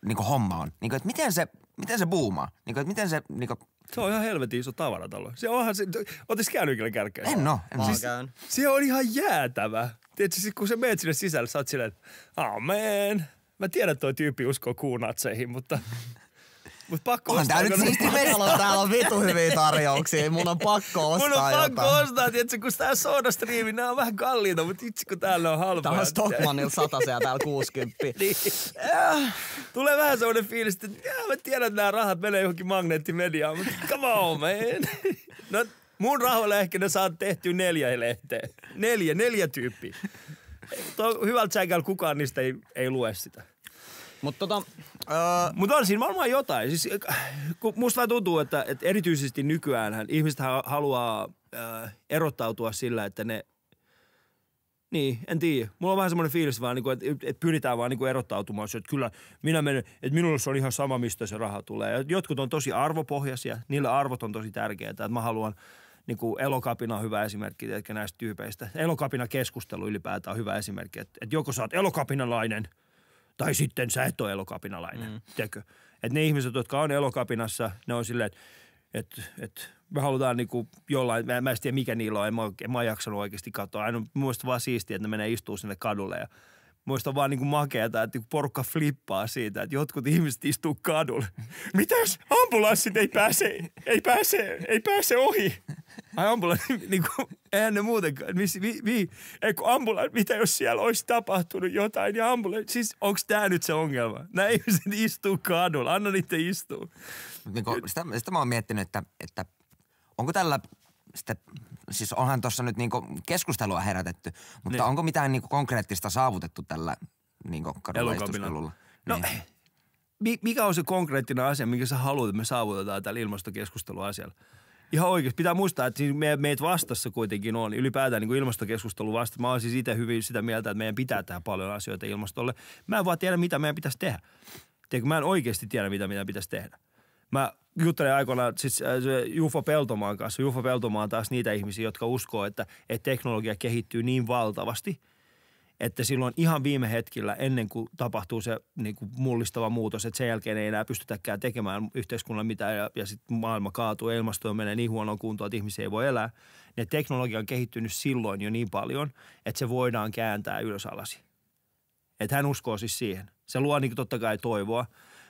niinku homma on? Niinku, että miten se miten se buumaa? Niin kuin, miten se... Niin kuin... Se on ihan helvetin iso tavaratalo. Se onhan se... Ootis käynyt kyllä kärkeä? En ole. En siis, se on ihan jäätävä. Tiedätkö, siis kun sä menet sinne sisälle, sä oot silleen, amen. Mä tiedän, että toi tyyppi uskoo kuunatseihin, mutta Mut pakko Onhan ostaa. tää nyt siisti mestolla, täällä on vitu hyviä tarjouksia. Mun on pakko ostaa Mun on pakko jotain. ostaa, tietysti, kun tää striimi, nää on vähän kalliita, mut itse kun täällä on halpaa. Tää on Stockmannilla satasia, täällä 60. niin. Äh, tulee vähän semmonen fiilis, että jää, mä tiedän, että nää rahat menee johonkin magneettimediaan, mutta come on, man. no, mun rahoilla ehkä ne saa tehty neljä lehteä. Neljä, neljä tyyppiä. hyvältä säkällä kukaan niistä ei, ei lue sitä. Mutta tota, mutta on siinä varmaan jotain. Siis, eh, kun musta vaan tuntuu, että, että erityisesti nykyään ihmiset haluaa öö, erottautua sillä, että ne niin, en tiedä. Mulla on vähän semmoinen fiilis vaan, niin kuin, että, että pyritään vaan niin kuin erottautumaan. Että kyllä minä menen, että minulle se on ihan sama, mistä se raha tulee. Jotkut on tosi arvopohjaisia, niillä arvot on tosi tärkeitä. Että mä haluan, niin kuin elokapina on hyvä esimerkki tiedätkö, näistä tyypeistä. Elokapina keskustelu ylipäätään on hyvä esimerkki. Että, että joko sä oot elokapinalainen – tai sitten sä et ole elokapinalainen, mm. Et ne ihmiset, jotka on elokapinassa, ne on silleen, että et, et, me halutaan niinku jollain, mä, mä en tiedä mikä niillä on, en mä, en mä jaksanut oikeasti katsoa. Aina mun mielestä vaan siistiä, että ne menee istuu sinne kadulle ja – Muista vaan niinku makeata, että porukka flippaa siitä, että jotkut ihmiset istuu kadulla. jos Ambulanssit ei pääse, ei pääse, ei pääse ohi. Ai ambulanssi, niinku, eihän ne muutenkaan. Mis, mi, mi, ei kun ambulanssi, mitä jos siellä olisi tapahtunut jotain ja niin ambulanssi, siis onks tää nyt se ongelma? Nämä ihmiset istuu kadulla, anna niitä istua. Niinku, sitä, sitä mä oon miettinyt, että, että onko tällä sitä siis onhan tuossa nyt niinku keskustelua herätetty, mutta niin. onko mitään niinku konkreettista saavutettu tällä niinku kadulla No, niin. mikä on se konkreettinen asia, minkä sä haluat, että me saavutetaan tällä ilmastokeskusteluasialla? Ihan oikeasti. Pitää muistaa, että siis meitä vastassa kuitenkin on. Ylipäätään niin ilmastokeskustelu vasta. Mä olen siis itse hyvin sitä mieltä, että meidän pitää tehdä paljon asioita ilmastolle. Mä en vaan tiedä, mitä meidän pitäisi tehdä. Tiedätkö, mä en oikeasti tiedä, mitä meidän pitäisi tehdä. Mä juttelin aikoinaan siis äh, Jufa Peltomaan kanssa. Jufa Peltomaan taas niitä ihmisiä, jotka uskoo, että, että teknologia kehittyy niin valtavasti, että silloin ihan viime hetkellä ennen kuin tapahtuu se niin kuin mullistava muutos, että sen jälkeen ei enää pystytäkään tekemään yhteiskunnan mitään ja, ja sitten maailma kaatuu, ilmasto menee niin huonoon kuntoon, että ihmisiä ei voi elää. Ne teknologia on kehittynyt silloin jo niin paljon, että se voidaan kääntää ylös alasi. Että hän uskoo siis siihen. Se luo niin totta kai toivoa,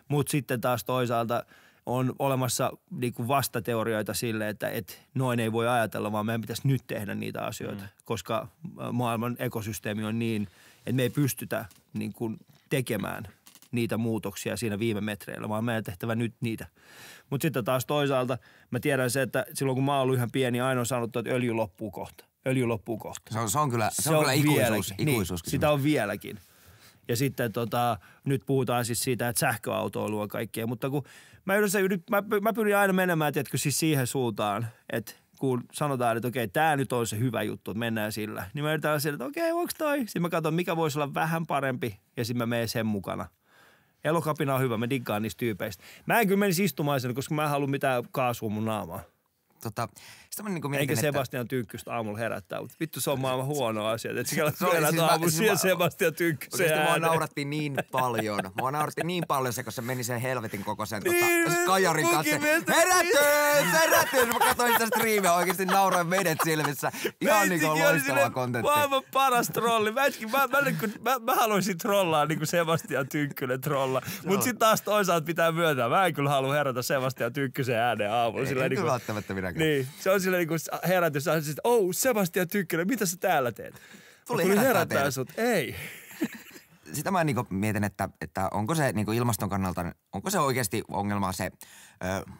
mutta sitten taas toisaalta – on olemassa niin kuin vastateorioita sille, että et noin ei voi ajatella, vaan meidän pitäisi nyt tehdä niitä asioita, mm. koska maailman ekosysteemi on niin, että me ei pystytä niin kuin tekemään niitä muutoksia siinä viime metreillä, vaan meidän tehtävä nyt niitä. Mutta sitten taas toisaalta mä tiedän se, että silloin kun mä oon ollut ihan pieni, aina on sanottu, että öljy loppuu kohta. Öljy loppuu kohta. Se on, se on kyllä, se, se on kyllä ikuisuus, ikuisuus niin, sitä on vieläkin. Ja sitten tota, nyt puhutaan siis siitä, että on kaikkea, mutta kun mä, yleensä yrit, mä, mä pyrin aina menemään, tiedätkö, siis siihen suuntaan, että kun sanotaan, että okei, tämä nyt on se hyvä juttu, että mennään sillä. Niin mä yritän olla sillä, että okei, onko toi? Sitten mä katson, mikä voisi olla vähän parempi ja sitten mä menen sen mukana. Elokapina on hyvä, mä diggaan niistä tyypeistä. Mä en kyllä menisi istumaan sen, koska mä en halua mitään kaasua mun naamaa. Tota, sitten mä niin mietin, Eikä Sebastian että... Tynkkystä aamulla herättää, mutta vittu se on maailman huono asia. Että se, Se siis siis aamulla siis siellä Sebastian Tynkkysen äänen. Mua nauratti niin paljon. Mua nauratti niin paljon se, kun se meni sen helvetin koko sen tota, niin, tota, kajarin kanssa. Herätys! Herätys! Mä katsoin sitä striimiä oikeasti nauroin vedet silmissä. Ihan niin kuin loistava kontentti. Maailman paras trolli. Mä, mä, mä, mä, mä haluaisin trollaa niin kuin Sebastian Tynkkynen trolla. Mutta sitten taas toisaalta pitää myöntää. Mä en kyllä halua herätä Sebastian Tynkkysen ääneen aamulla. Ei, sillä, niin kuin, välttämättä minäkään. Niin, se on silleen niin herätys, että oh, Sebastian Tykkönen, mitä sä täällä teet? Tuli, tuli herättää, herättää sut. Ei. Sitä mä niin mietin, että, että onko se niin ilmaston kannalta, onko se oikeasti ongelma se ö,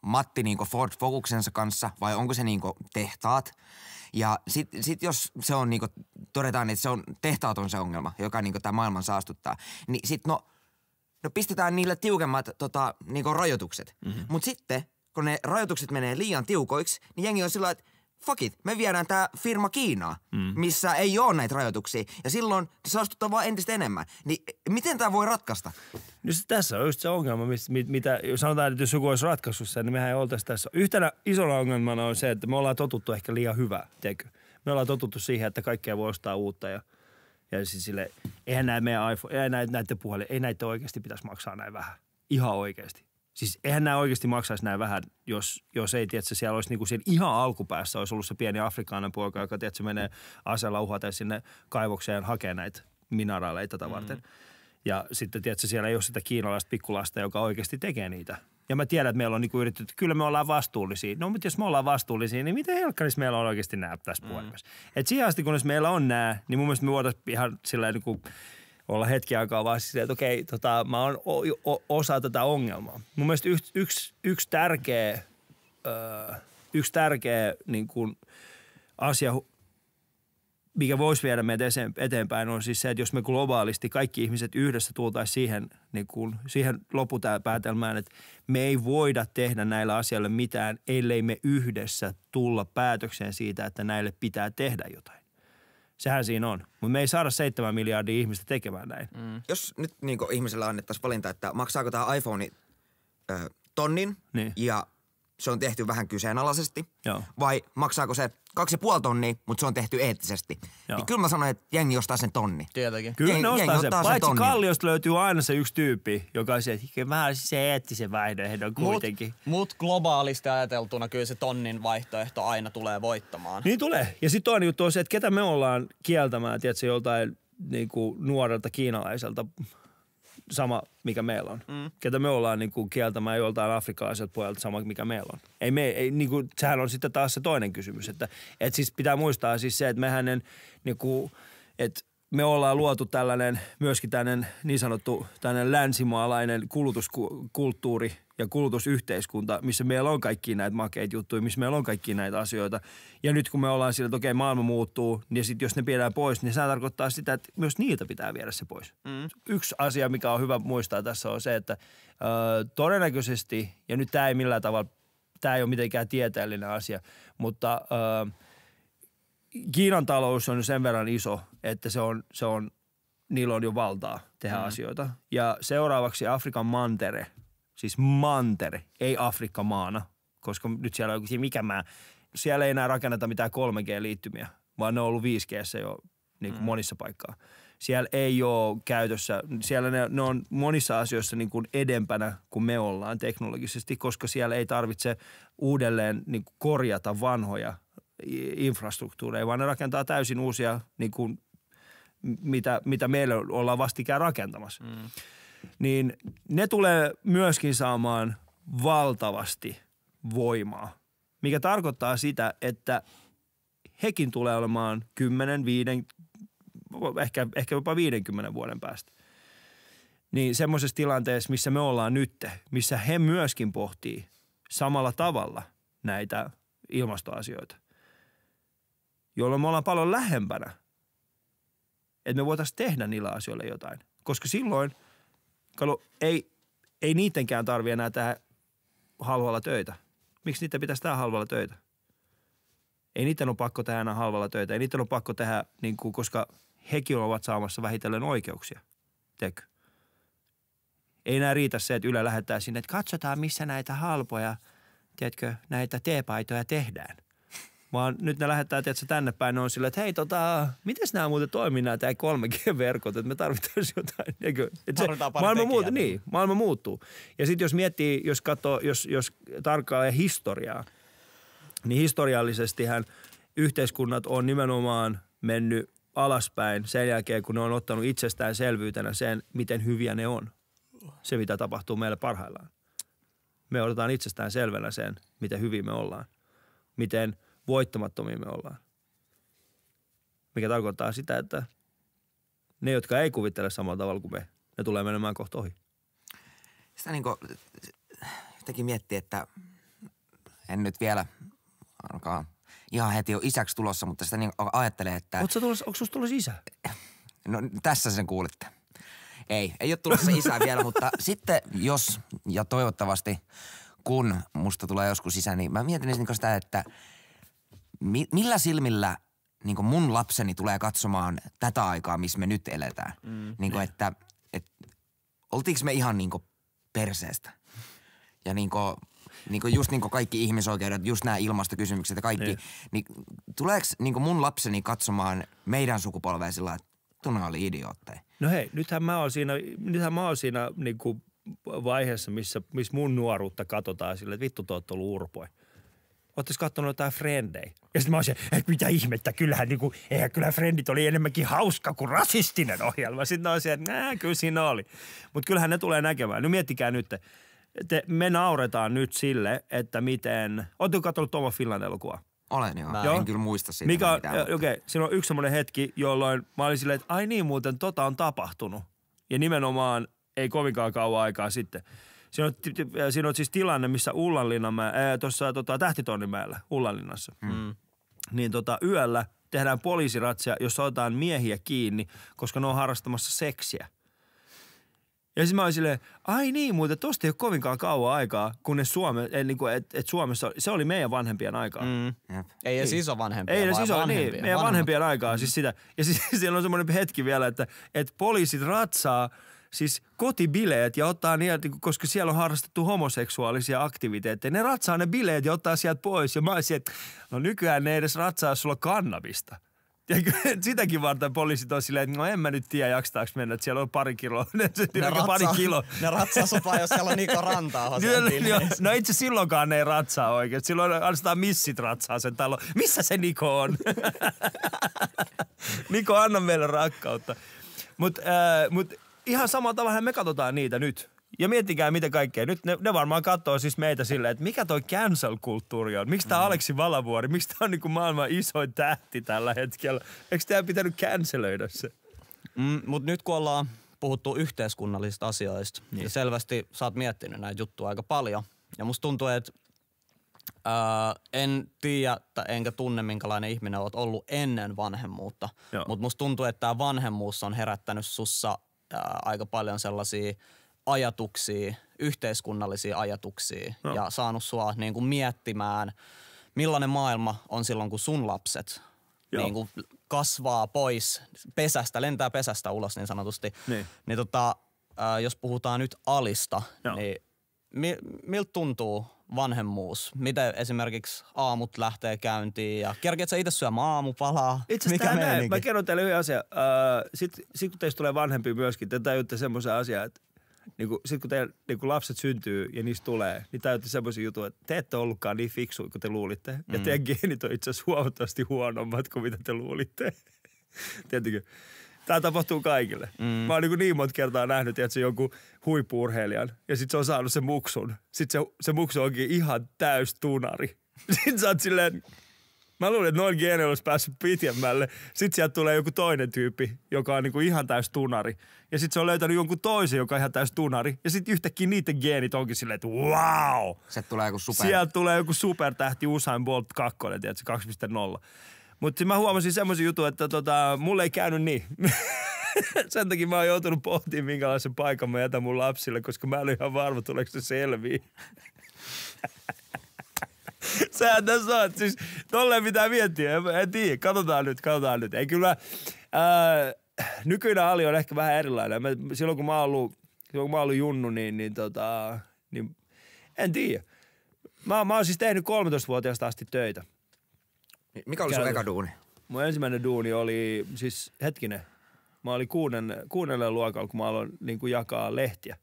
Matti niin Ford Focusensa kanssa vai onko se niin tehtaat? Ja sitten sit jos se on niin kuin, todetaan, että se on tehtaat on se ongelma, joka niin tämä maailman saastuttaa, niin sitten no, no pistetään niille tiukemmat tota, niin rajoitukset. Mm-hmm. Mutta sitten kun ne rajoitukset menee liian tiukoiksi, niin jengi on silloin, että fuck it, me viedään tämä firma Kiinaan, mm. missä ei ole näitä rajoituksia. Ja silloin se saastuttaa vaan entistä enemmän. Niin miten tämä voi ratkaista? No se tässä on just se ongelma, mit, mit, mitä sanotaan, että jos joku olisi ratkaissut sen, niin mehän ei oltaisi tässä. Yhtenä isona ongelmana on se, että me ollaan totuttu ehkä liian hyvää, tiedätkö? Me ollaan totuttu siihen, että kaikkea voi ostaa uutta ja ja siis sille, eihän näitä meidän iPhone, ei näitä, näiden puhelin, ei näitä oikeasti pitäisi maksaa näin vähän. Ihan oikeasti. Siis eihän nämä oikeasti maksaisi näin vähän, jos, jos ei, tietysti siellä olisi niinku siellä ihan alkupäässä olisi ollut se pieni afrikainen poika, joka tietysti menee asella uhaten sinne kaivokseen hakee näitä mineraaleita tätä varten. Mm. Ja sitten tietysti siellä ei ole sitä kiinalaista pikkulasta, joka oikeasti tekee niitä. Ja mä tiedän, että meillä on niinku yritetty, että kyllä me ollaan vastuullisia. No mutta jos me ollaan vastuullisia, niin miten helkkarissa meillä on oikeasti nämä tässä mm. puhelimessa? siihen asti, kunnes meillä on nämä, niin mun mielestä me voitaisiin ihan sillä niin olla hetki aikaa vaan siis silleen, että okei, tota, mä oon osa tätä ongelmaa. Mun mielestä yksi, yksi, yksi tärkeä, öö, yksi tärkeä niin kuin asia, mikä voisi viedä meitä eteenpäin, on siis se, että jos me globaalisti kaikki ihmiset yhdessä tultaisiin siihen, niin kuin, siihen lopupäätelmään, että me ei voida tehdä näillä asioilla mitään, ellei me yhdessä tulla päätökseen siitä, että näille pitää tehdä jotain. Sehän siinä on. Mutta me ei saada 7 miljardia ihmistä tekemään näin. Mm. Jos nyt niin ihmisellä annettaisiin valinta, että maksaako tämä iPhone äh, tonnin niin. ja se on tehty vähän kyseenalaisesti, Joo. vai maksaako se kaksi ja tonnia, mutta se on tehty eettisesti. Joo. Niin kyllä mä sanoin, että jengi ostaa sen tonni. Tietenkin. Kyllä jengi, ne ostaa, jengi sen. Paitsi Kalliosta löytyy aina se yksi tyyppi, joka on se, että mä siis se eettisen vaihtoehdon kuitenkin. Mutta mut globaalisti ajateltuna kyllä se tonnin vaihtoehto aina tulee voittamaan. Niin tulee. Ja sitten toinen juttu on se, että ketä me ollaan kieltämään, tiedätkö, joltain niin kuin nuorelta kiinalaiselta sama, mikä meillä on. Mm. Ketä me ollaan niin kuin kieltämään joltain afrikkalaiselta pojalta sama, mikä meillä on. Ei me, ei, niin kuin, sehän on sitten taas se toinen kysymys. Että, et siis pitää muistaa siis se, että mehän en, niin kuin, että me ollaan luotu tällainen, myöskin tällainen niin sanottu tällainen länsimaalainen kulutuskulttuuri, ja kulutusyhteiskunta, missä meillä on kaikki näitä makeita juttuja, missä meillä on kaikki näitä asioita. Ja nyt kun me ollaan sillä, että okei, maailma muuttuu, niin sitten jos ne pidetään pois, niin se tarkoittaa sitä, että myös niitä pitää viedä se pois. Mm. Yksi asia, mikä on hyvä muistaa tässä on se, että ö, todennäköisesti, ja nyt tämä ei millään tavalla, tämä ei ole mitenkään tieteellinen asia, mutta ö, Kiinan talous on sen verran iso, että se on, se on niillä on jo valtaa tehdä mm. asioita. Ja seuraavaksi Afrikan mantere – siis mantere, ei Afrikka maana, koska nyt siellä on mikä mä, siellä ei enää rakenneta mitään 3G-liittymiä, vaan ne on ollut 5G jo niin kuin mm. monissa paikkaa. Siellä ei ole käytössä, siellä ne, ne on monissa asioissa niin kuin edempänä kuin me ollaan teknologisesti, koska siellä ei tarvitse uudelleen niin kuin korjata vanhoja infrastruktuureja, vaan ne rakentaa täysin uusia, niin kuin, mitä, mitä meillä ollaan vastikään rakentamassa. Mm niin ne tulee myöskin saamaan valtavasti voimaa, mikä tarkoittaa sitä, että hekin tulee olemaan 10, 5, ehkä, ehkä jopa 50 vuoden päästä. Niin semmoisessa tilanteessa, missä me ollaan nyt, missä he myöskin pohtii samalla tavalla näitä ilmastoasioita, jolloin me ollaan paljon lähempänä, että me voitaisiin tehdä niillä asioilla jotain. Koska silloin – kalu, ei, ei niidenkään tarvi enää tehdä halvalla töitä. Miksi niitä pitäisi tehdä halvalla töitä? Ei niiden ole pakko tehdä enää halvalla töitä. Ei niiden ole pakko tehdä, niin kuin, koska hekin ovat saamassa vähitellen oikeuksia. Tiedätkö? Ei enää riitä se, että Yle lähettää sinne, että katsotaan missä näitä halpoja, tiedätkö, näitä teepaitoja tehdään – vaan nyt ne lähettää tietysti tänne päin, ne on silleen, että hei tota, miten nämä muuten toimii nämä 3G-verkot, että me tarvitaan jotain. Eikö? Että se, maailma, muut, niin, maailma muuttuu. Ja sitten jos miettii, jos katsoo, jos, jos tarkkailee historiaa, niin historiallisestihan yhteiskunnat on nimenomaan mennyt alaspäin sen jälkeen, kun ne on ottanut selvyytenä sen, miten hyviä ne on. Se, mitä tapahtuu meille parhaillaan. Me otetaan itsestään selvänä sen, miten hyviä me ollaan. Miten – voittamattomia me ollaan. Mikä tarkoittaa sitä, että ne, jotka ei kuvittele samalla tavalla kuin me, ne tulee menemään kohta ohi. Sitä niin kuin, jotenkin miettii, että en nyt vielä alkaa ihan heti ole isäksi tulossa, mutta sitä niin ajattelee, että... Oletko tulossa, onko sinusta tulossa isä? No tässä sen kuulitte. Ei, ei ole tulossa isää vielä, mutta sitten jos ja toivottavasti kun musta tulee joskus isä, niin mä mietin sitä, että – mi- millä silmillä niin mun lapseni tulee katsomaan tätä aikaa, missä me nyt eletään. Mm. Niin kuin, niin. että, että oltiinko me ihan niin kuin perseestä? Ja niin kuin, niin kuin just niin kuin kaikki ihmisoikeudet, just nämä ilmastokysymykset ja kaikki. Niin. Niin, tuleeko niin kuin mun lapseni katsomaan meidän sukupolvea sillä että tuna oli idiootteja? No hei, nythän mä oon siinä, nythän mä oon siinä niin kuin vaiheessa, missä, missä mun nuoruutta katsotaan sillä että vittu te oot ollut urpoja. Oletteko katsonut jotain frendejä? Ja sitten mä olisin, että äh, mitä ihmettä, kyllähän niinku, eihän kyllä Frendit oli enemmänkin hauska kuin rasistinen ohjelma. Sitten mä olisin, että nää, kyllä siinä oli. Mutta kyllähän ne tulee näkemään. No miettikää nyt, te, me nauretaan nyt sille, että miten, ootteko katsonut Tomo Finland elokuvaa? Olen joo. Mä joo. en kyllä muista sitä. Mikä, okei, okay, siinä on yksi semmoinen hetki, jolloin mä olin silleen, että ai niin muuten, tota on tapahtunut. Ja nimenomaan ei kovinkaan kauan aikaa sitten. Siinä on, siinä on siis tilanne, missä Ullanlinnanmäellä, tuossa tota, Tähtitornimäellä Ullanlinnassa, mm. mm. niin tota, yöllä tehdään poliisiratsia, jossa otetaan miehiä kiinni, koska ne on harrastamassa seksiä. Ja siis mä olin silleen, ai niin, muuten tosta ei ole kovinkaan kauan aikaa, kunnes Suome, et, niin kuin, et, et Suomessa, se oli meidän vanhempien aikaa. Mm. Ei edes niin. isovanhempien, Ei edes iso, niin, vanhempia. niin, meidän vanhempien aikaa, mm. siis sitä. Ja siis siellä on semmoinen hetki vielä, että et poliisit ratsaa – siis kotibileet ja ottaa niitä, koska siellä on harrastettu homoseksuaalisia aktiviteetteja. Ne ratsaa ne bileet ja ottaa sieltä pois. Ja mä olisin, että no nykyään ne edes ratsaa, sulla kannabista. Ja sitäkin varten poliisit on silleen, että no en mä nyt tiedä jaksetaanko mennä, että siellä on pari kiloa. Ne, ne ratsaa, pari kilo. ne ratsaa sopaa, jos siellä on Niko Rantaa no, no itse silloinkaan ne ei ratsaa oikein. Silloin annetaan missit ratsaa sen talo. Missä se Niko on? Niko, anna meille rakkautta. Mutta äh, mut ihan samalla tavalla me katsotaan niitä nyt. Ja miettikää mitä kaikkea. Nyt ne, ne varmaan katsoo siis meitä silleen, että mikä toi cancel-kulttuuri on. Miksi tää mm. Aleksi Valavuori, miksi tää on niinku maailman isoin tähti tällä hetkellä. Eikö tämä pitänyt cancelöidä se? Mm, mut nyt kun ollaan puhuttu yhteiskunnallisista asioista, niin, niin selvästi sä oot miettinyt näitä juttuja aika paljon. Ja musta tuntuu, että Öö, en tiedä enkä tunne, minkälainen ihminen oot ollut ennen vanhemmuutta, mut musta tuntuu, että tämä vanhemmuus on herättänyt sussa aika paljon sellaisia ajatuksia, yhteiskunnallisia ajatuksia no. ja saanut sua niin kuin miettimään, millainen maailma on silloin, kun sun lapset niin kuin kasvaa pois pesästä, lentää pesästä ulos niin sanotusti. Niin. Niin tota, jos puhutaan nyt Alista, no. niin mi, miltä tuntuu vanhemmuus? Miten esimerkiksi aamut lähtee käyntiin ja kerkeet sä itse syömään aamupalaa? Itse Mikä Mä kerron teille yhden asian. Äh, Sitten sit kun teistä tulee vanhempi myöskin, te tajutte semmoisen asian, että niin kun, sit kun teillä niin kun lapset syntyy ja niistä tulee, niin täytyy semmoisia juttuja, että te ette ollutkaan niin fiksuja kuin te luulitte. Mm. Ja teidän geenit on itse asiassa huomattavasti huonommat kuin mitä te luulitte. Tietenkin. Tämä tapahtuu kaikille. Mm. Mä oon niin, niin monta kertaa nähnyt, että se jonkun huippurheilijan ja sitten se on saanut sen muksun. Sitten se, se muksu onkin ihan täys tunari. Sitten sä oot silleen, Mä luulen, että noin gene olisi päässyt pitemmälle. Sitten sieltä tulee joku toinen tyyppi, joka on kuin niinku ihan täys tunari. Ja sitten se on löytänyt jonkun toisen, joka on ihan täys tunari. Ja sitten yhtäkkiä niiden geenit onkin silleen, että wow! Sieltä tulee joku super... Sieltä tulee joku supertähti Usain Bolt 2, tiedätkö, 2.0. Mutta mä huomasin semmoisen jutun, että tota, mulle ei käynyt niin. Sen takia mä oon joutunut pohtimaan, minkälaisen paikan mä jätän mun lapsille, koska mä en ole ihan varma, tuleeko se selviä. Sehän tässä on. Siis tolleen pitää miettiä. En, en tiedä. Katsotaan nyt, katsotaan nyt. Ei kyllä... Ää, äh, nykyinen Ali on ehkä vähän erilainen. Mä, silloin kun mä ollut, silloin kun mä oon ollut junnu, niin, niin, tota, niin en tiedä. Mä, mä oon siis tehnyt 13-vuotiaasta asti töitä. Mikä oli sun eka duuni? Mun ensimmäinen duuni oli, siis hetkinen, mä olin kuuden, kuudennella luokalla, kun mä aloin niin kuin jakaa lehtiä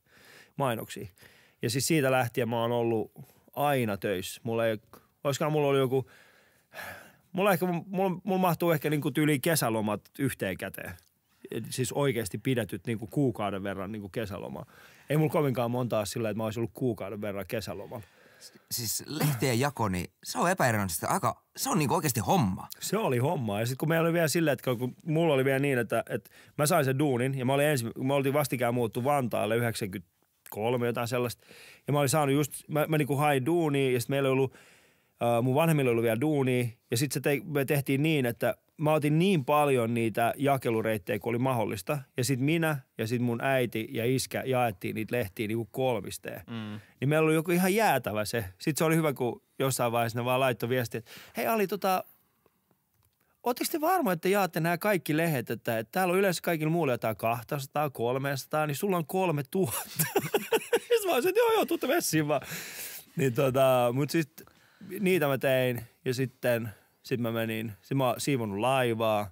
mainoksia. Ja siis siitä lähtien mä oon ollut aina töissä. Mulla ei, olisikaan mulla oli joku, mulla, ehkä, mulla, mulla mahtuu ehkä niin kuin tyyli kesälomat yhteen käteen. Siis oikeasti pidetyt niin kuin kuukauden verran niin kuin kesälomaa. Ei mulla kovinkaan montaa sillä, että mä olisin ollut kuukauden verran kesälomalla siis lehtien jako, niin se on epäironisesti aika, se on niinku oikeasti homma. Se oli homma. Ja sitten kun meillä oli vielä silleen, että kun mulla oli vielä niin, että, että mä sain sen duunin ja mä olin ensin, kun me oltiin vastikään muuttu Vantaalle 93 jotain sellaista. Ja mä olin saanut just, mä, mä niinku hain duunia ja sitten meillä oli ollut, äh, mun vanhemmilla oli ollut vielä duunia. Ja sitten te, me tehtiin niin, että mä otin niin paljon niitä jakelureittejä kuin oli mahdollista. Ja sitten minä ja sitten mun äiti ja iskä jaettiin niitä lehtiä niinku kolmisteen. Mm. Niin meillä oli joku ihan jäätävä se. Sitten se oli hyvä, kun jossain vaiheessa ne vaan laittoi viesti, että hei Ali, tota, Oletteko te varma, että jaatte nämä kaikki lehdet, että, että täällä on yleensä kaikilla muulla jotain 200, 300, niin sulla on 3000. Sitten mä olisin, että joo, joo, tuutte vessiin vaan. Niin tota, mut sit niitä mä tein ja sitten – sitten mä menin, sit mä siivonut laivaa.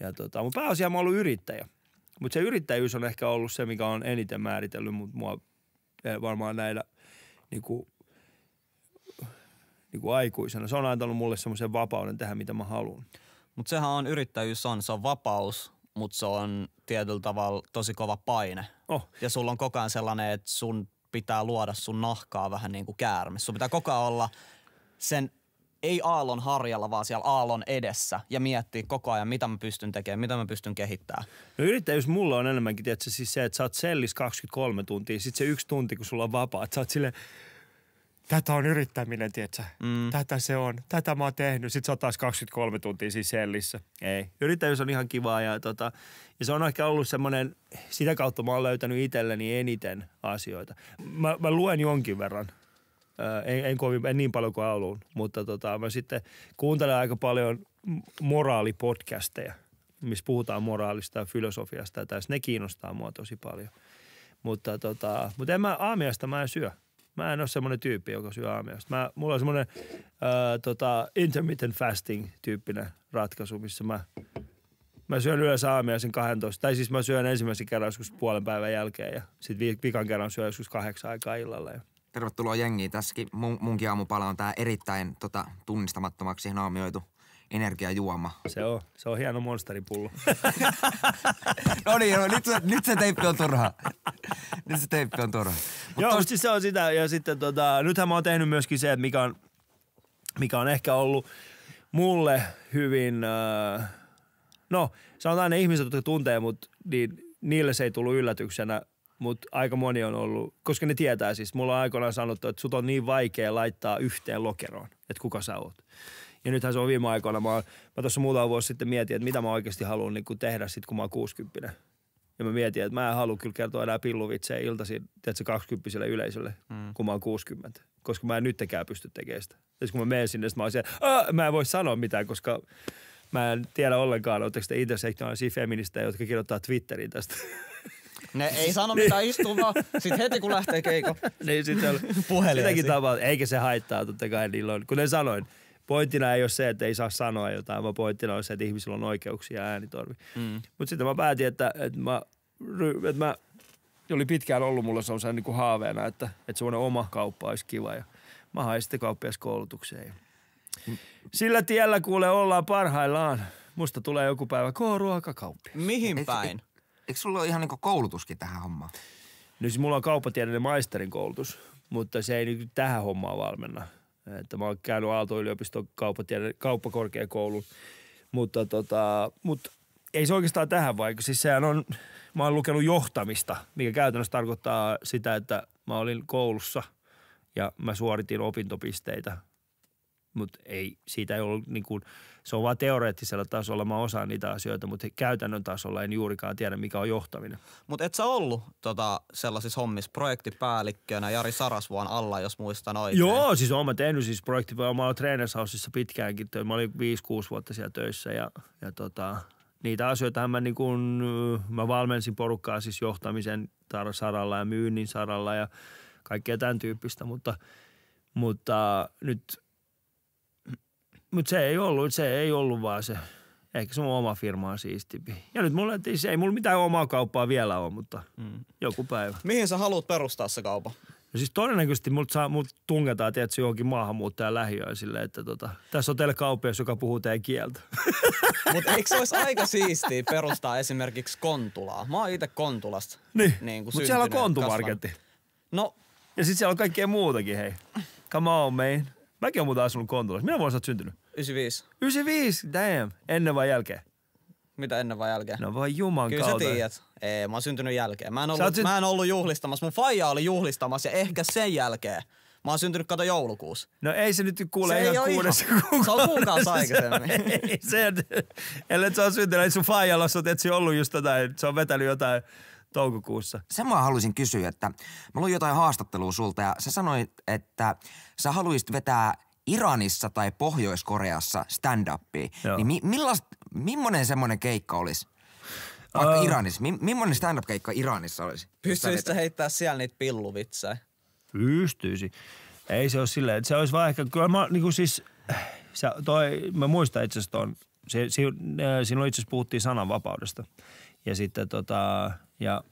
Ja tota, mun pääasia mä oon ollut yrittäjä. Mutta se yrittäjyys on ehkä ollut se, mikä on eniten määritellyt mut mua eh, varmaan näillä niinku, niinku aikuisena. Se on antanut mulle semmoisen vapauden tehdä, mitä mä haluan. Mutta sehän on yrittäjyys on, se on vapaus, mutta se on tietyllä tavalla tosi kova paine. Oh. Ja sulla on koko ajan sellainen, että sun pitää luoda sun nahkaa vähän niin kuin käärme. Sun pitää koko ajan olla sen ei aallon harjalla, vaan siellä aallon edessä ja miettii koko ajan, mitä mä pystyn tekemään, mitä mä pystyn kehittämään. No yrittäjyys mulla on enemmänkin, tietysti, siis se, että sä oot sellis 23 tuntia, sit se yksi tunti, kun sulla on vapaa, että sä oot silleen, tätä on yrittäminen, tietsä. Mm. Tätä se on. Tätä mä oon tehnyt. Sitten sä oot taas 23 tuntia siis sellissä. Ei. Yrittäjyys on ihan kivaa ja, tota, ja se on ehkä ollut semmoinen, sitä kautta mä oon löytänyt itselleni eniten asioita. Mä, mä luen jonkin verran Äh, en, en, kovin, en niin paljon kuin alun, mutta tota, mä sitten kuuntelen aika paljon moraalipodcasteja, missä puhutaan moraalista ja filosofiasta ja tässä ne kiinnostaa mua tosi paljon. Mutta, tota, mutta en mä, aamiasta mä en syö. Mä en ole semmoinen tyyppi, joka syö aamiasta. Mä, mulla on semmoinen äh, tota, intermittent fasting tyyppinen ratkaisu, missä mä, mä syön yleensä aamiaisen 12. Tai siis mä syön ensimmäisen kerran joskus puolen päivän jälkeen ja sitten vikan kerran syön joskus kahdeksan aikaa illalla. Ja Tervetuloa jengiin. Tässäkin mun, munkin aamupala on tää erittäin tota, tunnistamattomaksi naamioitu energiajuoma. Se on, se on hieno monsteripullo. no niin, no, nyt, se, nyt se teippi on turha. Nyt se teippi on turha. Mut Joo, tos... siis se on sitä. Ja sitten tota, nythän mä oon tehnyt myöskin se, että mikä on, mikä on ehkä ollut mulle hyvin... Äh, no, sanotaan ne ihmiset, jotka tuntee mut, niin niille se ei tullut yllätyksenä mutta aika moni on ollut, koska ne tietää siis. Mulla on aikoinaan sanottu, että sut on niin vaikea laittaa yhteen lokeroon, että kuka sä oot. Ja nythän se on viime aikoina, mä, mä tuossa muutama vuosi sitten mietin, että mitä mä oikeasti haluan niin tehdä sitten, kun mä oon 60 ja mä mietin, että mä en halua kyllä kertoa enää pilluvitsejä iltaisin, tiedätkö, 20 yleisölle, mm. kun mä oon 60. Koska mä en nyttekään pysty tekemään sitä. Ja kun mä menen sinne, mä oon siellä, mä en voi sanoa mitään, koska mä en tiedä ollenkaan, oletteko te itse seksuaalisia feministejä, jotka kirjoittaa Twitteriin tästä. Ne ei sano mitä istuu, vaan sit heti kun lähtee keiko. niin sit on puhelin. Sitäkin tapaa, eikä se haittaa totta kai niillä on. Kuten sanoin, pointtina ei ole se, että ei saa sanoa jotain, vaan pointtina on se, että ihmisillä on oikeuksia ja äänitorvi. Mm. Mutta sitten mä päätin, että, että mä, että mä oli pitkään ollut mulla se on niin kuin haaveena, että, että semmoinen oma kauppa olisi kiva. Ja mä hain sitten kauppiaskoulutukseen. Mm. Sillä tiellä kuule ollaan parhaillaan. Musta tulee joku päivä K-ruokakauppias. Mihin päin? Eikö sulla ole ihan niin koulutuskin tähän hommaan? No siis mulla on kauppatieteellinen maisterin koulutus, mutta se ei nyt niinku tähän hommaan valmenna. Että mä oon käynyt Aalto-yliopiston kauppakorkeakoulun, mutta tota, mutta ei se oikeastaan tähän vaikka Siis sehän on, mä oon lukenut johtamista, mikä käytännössä tarkoittaa sitä, että mä olin koulussa ja mä suoritin opintopisteitä mutta ei, siitä ei ollut niin kuin, se on vain teoreettisella tasolla, mä osaan niitä asioita, mutta käytännön tasolla en juurikaan tiedä, mikä on johtaminen. Mutta et sä ollut tota, sellaisissa hommissa projektipäällikkönä Jari Sarasvuon alla, jos muistan oikein? Joo, siis oon mä tehnyt siis projekti, mä oon treenershausissa pitkäänkin, mä olin 5-6 vuotta siellä töissä ja, ja tota, niitä asioita mä, niin kun, mä valmensin porukkaa siis johtamisen saralla ja myynnin saralla ja kaikkea tämän tyyppistä, mutta, mutta nyt – mutta se ei ollut, se ei ollut vaan se, ehkä on oma firma on siistimpi. Ja nyt mulla ei, ei mulla mitään omaa kauppaa vielä ole, mutta mm. joku päivä. Mihin sä haluat perustaa se kauppa? No siis todennäköisesti mut, saa, mut tungetaan tietysti johonkin maahanmuuttajan lähiöön silleen, että tota, tässä on teille kauppias, joka puhuu teidän kieltä. Mutta eikö se olisi aika siistiä perustaa esimerkiksi Kontulaa? Mä oon itse Kontulasta. Niin, niin mutta siellä on Kontumarketti. Kasvan. No. Ja sitten siellä on kaikkea muutakin, hei. Come on, man. Mäkin on muuten asunut Kontulassa. Minä vuonna sä oot syntynyt? 95. 95, damn. Ennen vai jälkeen? Mitä ennen vai jälkeen? No voi juman Kyllä kautta. Kyllä sä tiedät. Ei, mä oon syntynyt jälkeen. Mä en, ollut, sy- mä en ollut juhlistamassa. Mun faija oli juhlistamassa ja ehkä sen jälkeen. Mä oon syntynyt kato joulukuussa. No ei se nyt kuule se ihan kuudessa kuukaudessa. Se on kuukausi aikaisemmin. ei, se, ellei sä oon syntynyt, ei niin sun faijalla, sä oot ollut just jotain, se on vetänyt jotain toukokuussa. Sen mä haluaisin kysyä, että mä luin jotain haastattelua sulta ja sä sanoit, että sä haluaisit vetää Iranissa tai Pohjois-Koreassa stand-upia. Joo. Niin mi- millast, millainen semmoinen keikka olisi? Vaikka uh, öö. Iranissa. Mi- millainen stand-up-keikka Iranissa olisi? Pystyisit sä heittää siellä niitä pilluvitsejä? Pystyisi. Ei se ole silleen, että se olisi vaikka kyllä mä niin kuin siis, se, toi, mä muistan itse asiassa tuon, silloin itse asiassa puhuttiin sananvapaudesta. Ja sitten tota, ja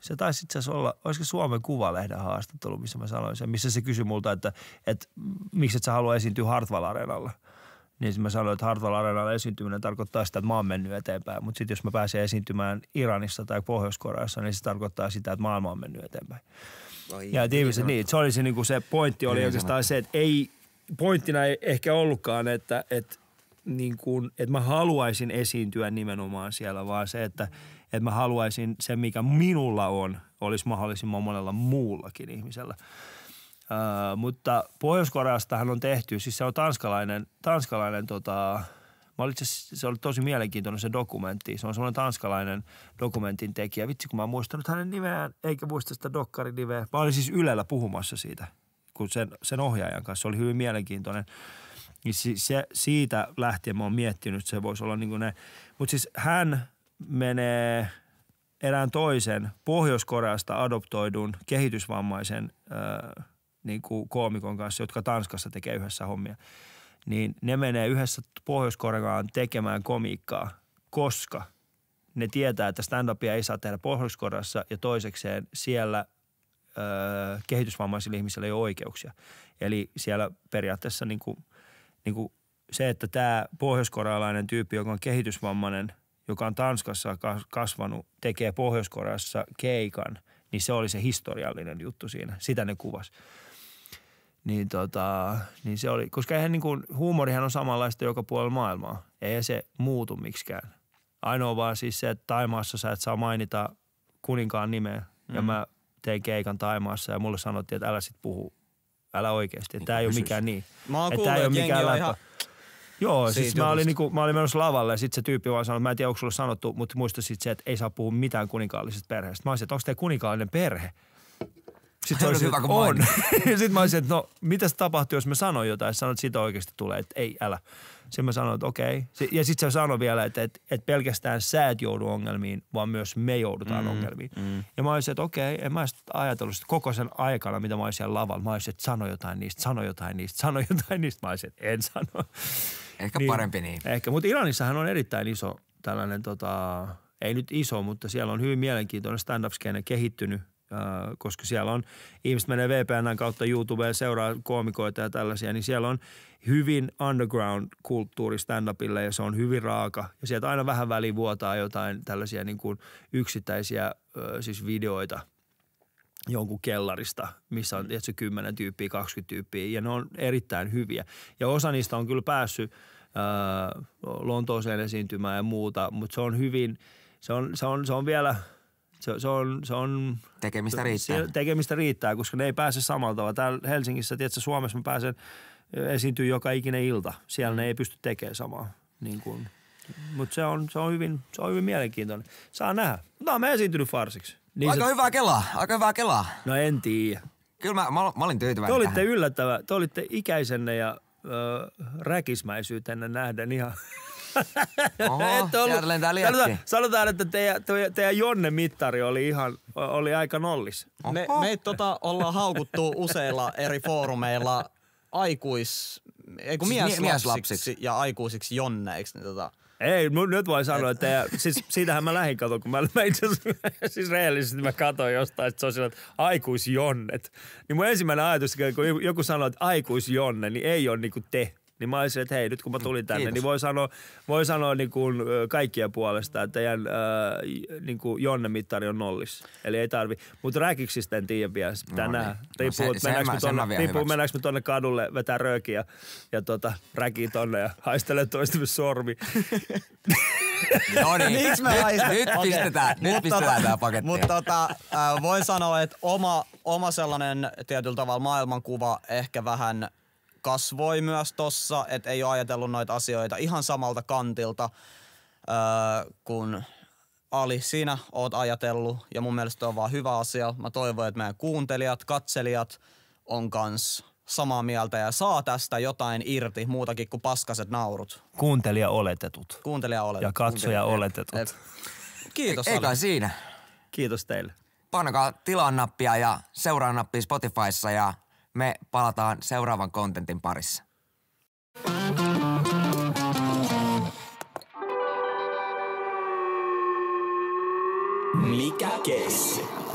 se taisi itse asiassa olla, olisiko Suomen Kuvalehden haastattelu, missä mä sanoin sen, missä se kysyi multa, että, että miksi et sä halua esiintyä Hartwall Areenalla. Niin mä sanoin, että Hartwall Areenalla esiintyminen tarkoittaa sitä, että mä oon mennyt eteenpäin. Mutta sitten jos mä pääsen esiintymään Iranissa tai Pohjois-Koreassa, niin se tarkoittaa sitä, että maailma on mennyt eteenpäin. Oi, ja tiivissä, niin, se oli se, niin kuin se pointti oli oikeastaan se, että ei, pointtina ei ehkä ollutkaan, että, että, niin kuin, että mä haluaisin esiintyä nimenomaan siellä, vaan se, että – että mä haluaisin se, mikä minulla on, olisi mahdollisimman monella muullakin ihmisellä. Uh, mutta Pohjois-Koreastahan on tehty, siis se on tanskalainen, tanskalainen tota, mä olin itse se oli tosi mielenkiintoinen se dokumentti. Se on semmoinen tanskalainen dokumentin tekijä. Vitsi, kun mä en muistanut hänen nimeään, eikä muista sitä dokkarin nimeä. Mä olin siis Ylellä puhumassa siitä, kun sen, sen ohjaajan kanssa. Se oli hyvin mielenkiintoinen. Niin se, siitä lähtien mä oon miettinyt, että se voisi olla niin kuin ne. Mutta siis hän menee erään toisen Pohjois-Koreasta adoptoidun kehitysvammaisen ö, niin kuin koomikon kanssa, jotka Tanskassa tekee yhdessä hommia, niin ne menee yhdessä Pohjois-Koreaan tekemään komiikkaa, koska ne tietää, että stand-upia ei saa tehdä Pohjois-Koreassa ja toisekseen siellä ö, kehitysvammaisilla ihmisillä ei ole oikeuksia. Eli siellä periaatteessa niin kuin, niin kuin se, että tämä pohjois tyyppi, joka on kehitysvammainen – joka on Tanskassa kasvanut, tekee Pohjois-Koreassa keikan, niin se oli se historiallinen juttu siinä. Sitä ne kuvas. Niin tota, niin se oli, koska eihän niin kuin, huumorihan on samanlaista joka puolella maailmaa. Ei se muutu miksikään. Ainoa vaan siis se, että Taimaassa sä et saa mainita kuninkaan nimeä. Mm. Ja mä tein keikan Taimaassa ja mulle sanottiin, että älä sit puhu. Älä oikeasti. Tämä niin ei ole mikään niin. Mä oon että kuullut, ei ole mikään läppä. Ihan Joo, siis mä olin, niinku, mä olin menossa lavalle ja sitten se tyyppi vaan sanoi, mä en tiedä, onko sulle sanottu, mutta muista sitten se, että ei saa puhua mitään kuninkaallisesta perheestä. Mä olisin, että onko tämä kuninkaallinen perhe? Sitten se olisi, no hyvä, että on. sitten mä olisin, että no, mitäs tapahtuu, jos mä sanon jotain? Sanoit, että siitä oikeasti tulee, että ei, älä. Sitten mä sanoin, että okei. Okay. Ja sitten se sanoi vielä, että, että, että pelkästään sä et joudu ongelmiin, vaan myös me joudutaan mm, ongelmiin. Mm. Ja mä olisin, että okei, okay, en mä ajatellut sitä koko sen aikana, mitä mä olisin siellä lavalla. Mä olisin, että sano jotain niistä, sano jotain niistä, sano jotain niistä. Mä olisin, että en sano. Ehkä niin, parempi niin. Ehkä, mutta Iranissahan on erittäin iso tällainen, tota, ei nyt iso, mutta siellä on hyvin mielenkiintoinen stand-up-skene kehittynyt äh, koska siellä on, ihmiset menee VPNn kautta YouTubeen, seuraa koomikoita ja tällaisia, niin siellä on hyvin underground-kulttuuri stand-upille ja se on hyvin raaka. Ja sieltä aina vähän väliin vuotaa jotain tällaisia niin kuin yksittäisiä äh, siis videoita – jonkun kellarista, missä on tietysti 10 tyyppiä, 20 tyyppiä ja ne on erittäin hyviä. Ja osa niistä on kyllä päässyt ää, äh, Lontooseen esiintymään ja muuta, mutta se on hyvin, se on, se on, se on vielä – se, se, on, se on... Tekemistä riittää. Se, tekemistä riittää, koska ne ei pääse samalla tavalla. Täällä Helsingissä, tietysti Suomessa mä pääsen äh, esiintyy joka ikinen ilta. Siellä ne ei pysty tekemään samaa. Niin kuin. Mutta se on, se, on hyvin, se on hyvin mielenkiintoinen. Saa nähdä. no, mä esiintynyt farsiksi. Niin aika se... hyvää kelaa, aika hyvää kelaa. No en tiedä. Kyllä mä, mä, mä olin tyytyväinen Te olitte tähän. yllättävä, te olitte ikäisenne ja ö, räkismäisyytenne nähden ihan... Oho, Et ollut, sanotaan, sanotaan, että teidän, teidän Jonne-mittari oli ihan, oli aika nollis. Oho. Me, meitä tota, ollaan haukuttu useilla eri foorumeilla aikuis, ei kun siis mieslapsiksi ja aikuisiksi jonneiksi. Niin tota, ei, mun nyt voi sanoa, että ja, siis siitähän mä lähin katon, kun mä, mä itse siis rehellisesti mä katon jostain, että se on sillä, että aikuisjonnet. Niin mun ensimmäinen ajatus, kun joku sanoo, että aikuisjonne, niin ei ole kuin niinku te niin mä olisin, että hei, nyt kun mä tulin mm, tänne, niin Kiitos. niin voi sanoa, voi sanoa niin kuin kaikkia puolesta, että teidän äh, niin kuin Jonne mittari on nollis, Eli ei tarvi. Mutta räkiksistä en tiedä vielä, se pitää no, niin. nähdä. Niin. Riippuu, no, se, mennäänkö, me tonne, mennäänkö me kadulle, vetää röökiä ja tota, räki tuonne ja haistelee toista sormi. no niin. mä Nyt, nyt pistetään, okay. nyt pistetään tota, tämä paketti. Mutta tota, äh, voin sanoa, että oma, oma sellainen tietyllä tavalla maailmankuva ehkä vähän – kasvoi myös tossa, että ei ole ajatellut noita asioita ihan samalta kantilta öö, kun Ali, sinä oot ajatellut ja mun mielestä on vaan hyvä asia. Mä toivon, että meidän kuuntelijat, katselijat on kans samaa mieltä ja saa tästä jotain irti muutakin kuin paskaset naurut. Kuuntelija oletetut. Kuuntelija oletetut. Ja katsoja oletetut. Et. Kiitos. E- eikä siinä. Kiitos teille. Pankaa tilaa nappia ja seuraa nappia Spotifyssa ja me palataan seuraavan kontentin parissa. Mikä keissi?